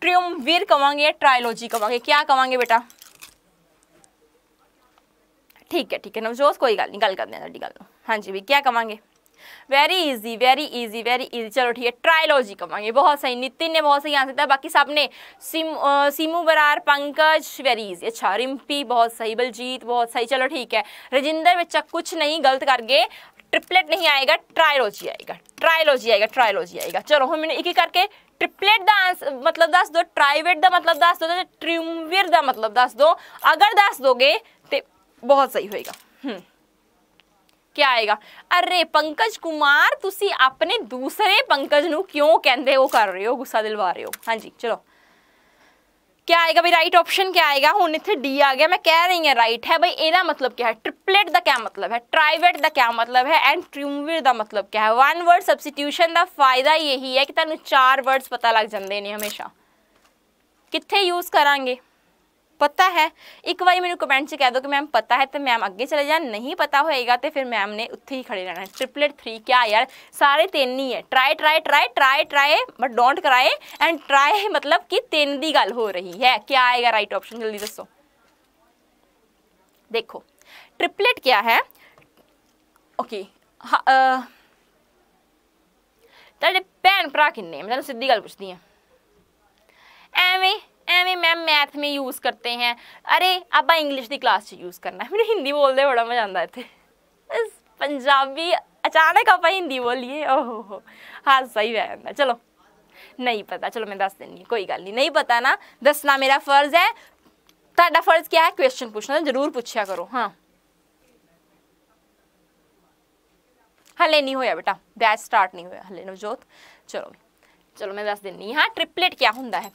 ट्रियमवीर कवांगे या ट्रायोलॉजी कवांगे क्या कवांगे बेटा ठीक है ठीक है नवजोत कोई गल नहीं गल कर देना गल हाँ जी भी क्या कवांगे very easy very easy very easy चलो ठीक है ट्रायोलॉजी कवांगे बहुत सही नितिन ने बहुत सही आंसर दिया बाकी सब सिम सिमू सीमू बरार पंकज वेरी इजी अच्छा रिम्पी बहुत सही बलजीत बहुत सही चलो ठीक है रजिंदर बच्चा कुछ नहीं गलत कर गए ट्रिपलेट नहीं आएगा ट्रायोलॉजी आएगा ट्रायोलॉजी आएगा ट्रायोलॉजी आएगा चलो हम एक ही करके ਟ੍ਰਿਪਲੇਟ ਦਾ ਮਤਲਬ ਦੱਸ ਦੋ ਟ੍ਰਾਈਵੇਟ ਦਾ ਮਤਲਬ ਦੱਸ ਦੋ ਤੇ ਟ੍ਰਿumvirate ਦਾ ਮਤਲਬ ਦੱਸ ਦੋ ਅਗਰ ਦੱਸ ਦੋਗੇ ਤੇ ਬਹੁਤ ਸਹੀ ਹੋਏਗਾ ਹੂੰ ਕੀ ਆਏਗਾ ਅਰੇ ਪੰਕਜ ਕੁਮਾਰ ਤੁਸੀਂ ਆਪਣੇ ਦੂਸਰੇ ਪੰਕਜ ਨੂੰ ਕਿਉਂ ਕਹਿੰਦੇ ਹੋ ਕਰ ਰਹੇ ਹੋ ਗੁੱਸਾ ਦਿਲਵਾ ਰਹੇ ਹੋ ਹਾਂਜੀ ਚਲੋ क्या आएगा भाई राइट ऑप्शन क्या आएगा हूँ इतने डी आ गया मैं कह रही हूँ राइट है भाई एना मतलब क्या है ट्रिपलेट द क्या मतलब है ट्राइवेट द क्या मतलब है एंड ट्रिमविर द मतलब क्या है वन वर्ड सब्सिट्यूशन का फायदा यही है कि तुम चार वर्ड्स पता लग जाते हमेशा कितने यूज़ करा पता है एक बार मैंने कमेंट से कह दो कि मैम पता है तो मैम अगे चले जाए नहीं पता होएगा तो फिर मैम ने उत्थे ही खड़े रहना ट्रिपलेट थ्री क्या यार सारे तीन ही है try try try try try but don't कराए एंड ट्राई मतलब कि तीन की गल हो रही है क्या आएगा राइट ऑप्शन जल्दी दसो देखो ट्रिपलेट क्या है ओके हाँ, भैन भरा किन्ने मैं तुम सीधी गल पुछती हाँ एवें एम मैम मैथ में यूज़ करते हैं अरे आप इंग्लिश की क्लास यूज़ करना मैंने हिंदी बोलते बड़ा मजा आता इतने पंजाबी अचानक आप हिंदी बोलीए ओहो हो हाँ सही वह चलो नहीं पता चलो मैं दस दिनी कोई गल नहीं नहीं पता ना दसना मेरा फर्ज है ता फर्ज क्या है क्वेश्चन पूछना जरूर पूछा करो हाँ हले नहीं होया बेटा बैच स्टार्ट नहीं होया हले नवजोत चलो चलो मैं दस दिनी हाँ ट्रिपलेट क्या होंगे है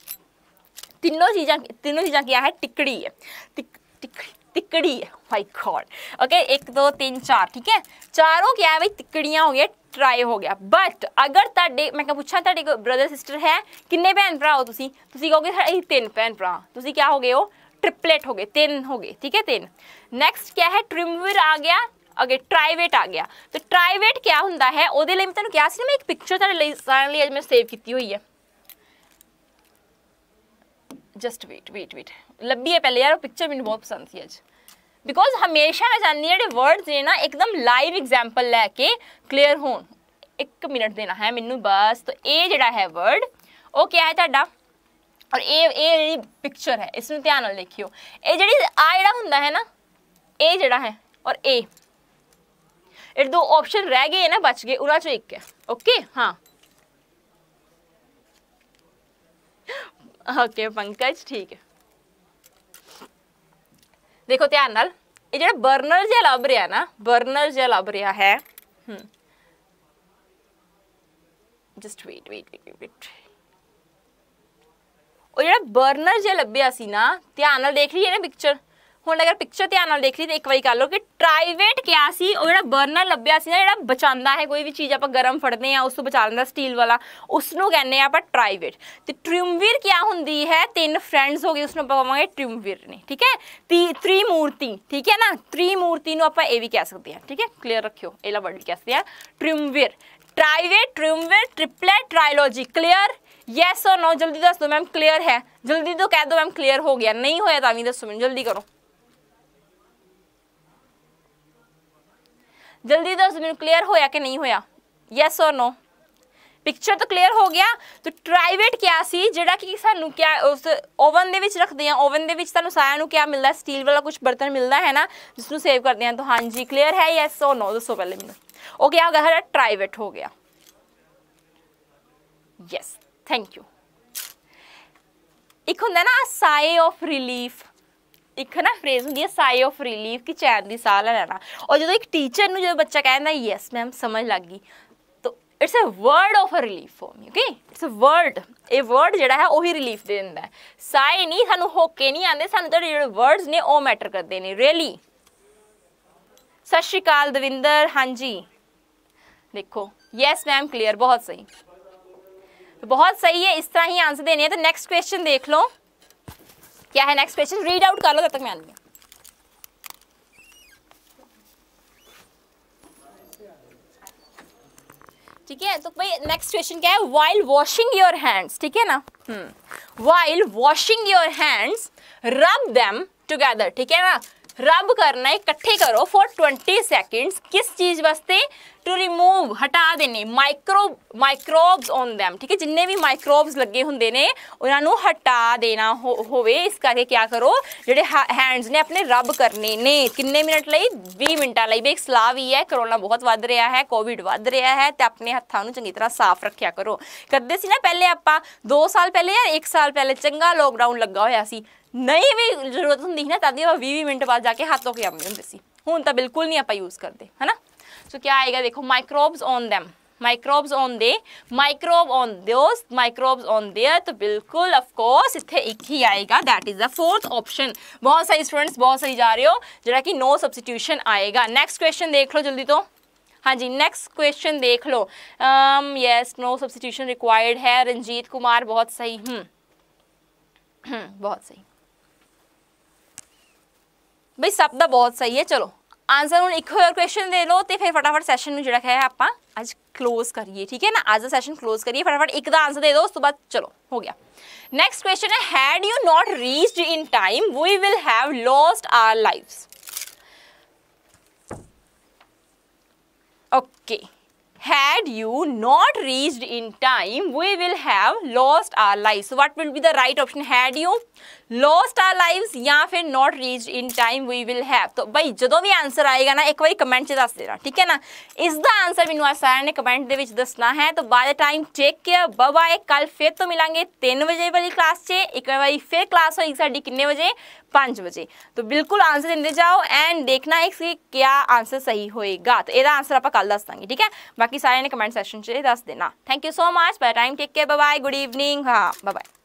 तीनों चीज़ें तीनों चीज़ें क्या है टिकड़ी है टिक, टिक, है माई गॉड ओके एक दो तीन चार ठीक है चारों क्या है भाई टिकड़ियाँ हो गया ट्राई हो गया बट अगर ते मैं क्या पूछा ते ब्रदर सिस्टर है किन्ने भैन भ्रा हो तुम तुम कहोगे तीन भैन भ्रा तुम क्या हो गए हो ट्रिपलेट हो गए तीन हो गए ठीक है तीन नैक्सट क्या है ट्रिमविर आ गया अगे ट्राइवेट आ गया तो ट्राईवेट क्या ਹੁੰਦਾ है ਉਹਦੇ ਲਈ मैं ਤੁਹਾਨੂੰ ਕਿਹਾ ਸੀ ਨਾ ਮੈਂ ਇੱਕ ਪਿਕਚਰ ਤੁਹਾਡੇ ਲਈ ਸਾਰਿਆਂ ਲਈ ਅੱਜ ਮੈਂ जस्ट वेट वेट वेट लब्बी है पहले यार पिक्चर मैं बहुत पसंद थी आज बिकॉज हमेशा मैं चाहनी हूँ जो वर्ड्स ने ना एकदम लाइव एग्जाम्पल लैके क्लीयर हो एक मिनट देना है मैनू बस तो ये जोड़ा है वर्ड वो क्या है ता और जी पिक्चर है इसमें ध्यान देखियो ये जी आड़ा होंगे है ना ये जड़ा है और ए दो ऑप्शन रह गए ना बच गए उन्होंने एक है ओके हाँ ओके पंकज ठीक है देखो ध्यान ये बर्नर जहा लभ रहा ना बर्नर जहा अब रहा है just wait wait wait wait और जो बर्नर जल लभ्या ध्यान देख रही है ना पिक्चर हूँ अगर पिक्चर ध्यान देख रही तो एक बार कर लो कि ट्राइवेट क्या जो बर्नर लभ्या से जो बचा है कोई भी चीज़ आप गर्म फटते हैं उसको बचा लगा स्टील वाला उसनों कहने आप ट्राइवेट तो ट्रिमवीर क्या होंगी है तीन फ्रेंड्स हो गए उसको आप कहे ट्रिमवीर ने ठीक है ती त्रिमूर्ति ठीक है ना त्रिमूर्ति आप भी कह सकते हैं ठीक है क्लीयर रखियो एला वर्ड कह सकते हैं triumvir trivet triumvir triple trilogy clear yes और नो जल्दी दस दो मैम क्लीयर है जल्दी तो कह दो मैम क्लीयर हो गया नहीं होया तो भी दसो मैम जल्दी करो ਜਲਦੀ ਦੱਸ ਮੈਨੂੰ ਕਲੀਅਰ ਹੋਇਆ ਕਿ ਨਹੀਂ ਹੋਇਆ ਯੈਸ অর ਨੋ ਪਿਕਚਰ ਤਾਂ ਕਲੀਅਰ ਹੋ ਗਿਆ ਤੇ ਟ੍ਰਾਈਵੇਟ ਕਿਆ ਸੀ ਜਿਹੜਾ ਕਿ ਸਾਨੂੰ ਕਿਆ ਉਸ ਓਵਨ ਦੇ ਵਿੱਚ ਰੱਖਦੇ ਆ ਓਵਨ ਦੇ ਵਿੱਚ ਤੁਹਾਨੂੰ ਸਾਇਆ ਨੂੰ ਕਿਆ ਮਿਲਦਾ ਸਟੀਲ ਵਾਲਾ ਕੁਝ ਬਰਤਨ ਮਿਲਦਾ ਹੈ ਨਾ ਜਿਸ ਨੂੰ ਸੇਵ ਕਰਦੇ ਆ ਤਾਂ ਹਾਂਜੀ ਕਲੀਅਰ ਹੈ ਯੈਸ অর ਨੋ ਦੱਸੋ ਪਹਿਲੇ ਮੈਨੂੰ ਉਹ ਕਿਆ ਹੋ ਗਿਆ ਹੈ ਟ੍ਰਾਈਵੇਟ ਹੋ ਗਿਆ ਯੈਸ ਥੈਂਕ ਯੂ ਇੱਕ ਹੁੰਦਾ ਨਾ ਸਾਈ ਆਫ ਰਿਲੀਫ ਇੱਕ ਨਾ ਫਰੇਜ਼ ਹੁੰਦੀ ਹੈ ਸਾਈ ਆਫ ਰਿਲੀਫ ਕਿ ਚੈਨ ਦੀ ਸਾਹ ਲੈਣਾ ਔਰ ਜਦੋਂ ਇੱਕ ਟੀਚਰ ਨੂੰ ਜਦੋਂ ਬੱਚਾ ਕਹਿੰਦਾ ਯੈਸ ਮੈਮ ਸਮਝ ਲੱਗ ਗਈ it's a word of a relief for me okay it's a word ਇਹ ਵਰਡ ਜਿਹੜਾ ਹੈ ਉਹੀ ਰਿਲੀਫ ਦੇ ਦਿੰਦਾ ਹੈ ਸਾਈ ਨਹੀਂ ਸਾਨੂੰ ਹੋਕੇ ਨਹੀਂ ਆਉਂਦੇ ਸਾਨੂੰ ਤਾਂ ਜਿਹੜੇ ਵਰਡਸ ਨੇ ਉਹ ਮੈਟਰ ਕਰਦੇ ਨੇ ਰੀਅਲੀ ਸਤਿ ਸ਼੍ਰੀ ਅਕਾਲ ਦਵਿੰਦਰ ਹਾਂਜੀ ਦੇਖੋ ਯੈਸ ਮੈਮ ਕਲੀਅਰ ਬਹੁਤ ਸਹੀ ਬਹੁਤ ਸਹੀ ਹੈ ਇਸ ਤਰ੍ਹਾਂ ਹੀ ਆਨਸਰ ਦੇਣੇ ਹੈ ਤਾਂ ਨੈਕਸਟ ਕੁਐਸਚਨ ਦੇਖ ਲਓ क्या है नेक्स्ट क्वेश्चन रीड आउट कर लो तब तक मैं आनी ठीक है तो भाई नेक्स्ट क्वेश्चन क्या है वाइल वॉशिंग योर हैंड्स ठीक है ना while washing your hands rub them together ठीक है ना रब करना इकट्ठे करो फॉर ट्वेंटी सैकेंड्स किस चीज़ वास्ते टू रिमूव हटा देने माइक्रो माइक्रोब्स ऑन दैम ठीक है जिन्हें भी माइक्रोब्स लगे होंगे ने उन्होंने हटा देना हो होवे इस करके क्या करो जोड़े हैंड्स ने अपने रब करने ने किन्ने मिनट लिए भी मिनटा ਲਈ भी एक सलाह भी है करोना बहुत ਵੱਧ रहा है कोविड वह रहा है तो अपने हाथों चंकी तरह साफ रख्या करो ਕਰੋ ना पहले आप दो साल पहले या एक साल पहले चंगा लॉकडाउन लगा हुआ ਲੱਗਾ नहीं भी जरूरत होंगी ना तभी ਵੀ भी 20 20 ਮਿੰਟ ਬਾਅਦ ਜਾ ਕੇ ਹੱਥ ਧੋ ਕੇ ਆਉਂਦੇ ਹੁੰਦੇ ਸੀ ਹੁਣ ਤਾਂ ਬਿਲਕੁਲ ਨਹੀਂ ਆਪਾਂ ਯੂਜ਼ ਕਰਦੇ ਹਨਾ ਸੋ ਕੀ ਆਏਗਾ microbes on the microbe on those microbes on there तो बिल्कुल ऑफ कोर्स इतने एक ही आएगा that is the fourth option बहुत सारे स्टूडेंट्स बहुत सही जा रहे हो जरा कि नो सब्सटीट्यूशन आएगा नेक्स्ट क्वेश्चन देख लो जल्दी तो हाँ जी नेक्स्ट क्वेश्चन देख लो यस नो सब्सटीट्यूशन रिक्वायर्ड है रंजीत कुमार बहुत सही हम्म, हम्म बहुत सही भाई सब का तो बहुत सही है चलो आंसर हूँ एक होर क्वेश्चन दे लो तो फिर फटाफट सैशन में जोड़ा है आप अज क्लोज करिए ठीक है ना अज का सैशन क्लोज करिए फटाफट एक का आंसर दे दो उस तो बाद चलो हो गया next question had you not reach in time we will have lost our life okay had you not reach in time we will have lost our life what will be the right option had you lost our live या फिर not reach in time we will have तो बई जो भी answer आएगा ना एक बार comment से दस देना ठीक है ना इसका आंसर मैंने सारे ने कमेंट के दसना है तो bye the time take care bye कल फिर तो मिलेंगे तीन बजे वाली क्लास से एक बार फिर क्लास होगी साड़ी किन्ने बजे पांच बजे तो बिल्कुल आंसर देंदे जाओ एंड देखना है इसकी क्या आंसर सही होएगा तो यह आंसर आप कल दस देंगे ठीक है बाकी सारे ने कमेंट सैशन से दस देना thank you so much bye time take care ब बाय गुड ईवनिंग हाँ बाय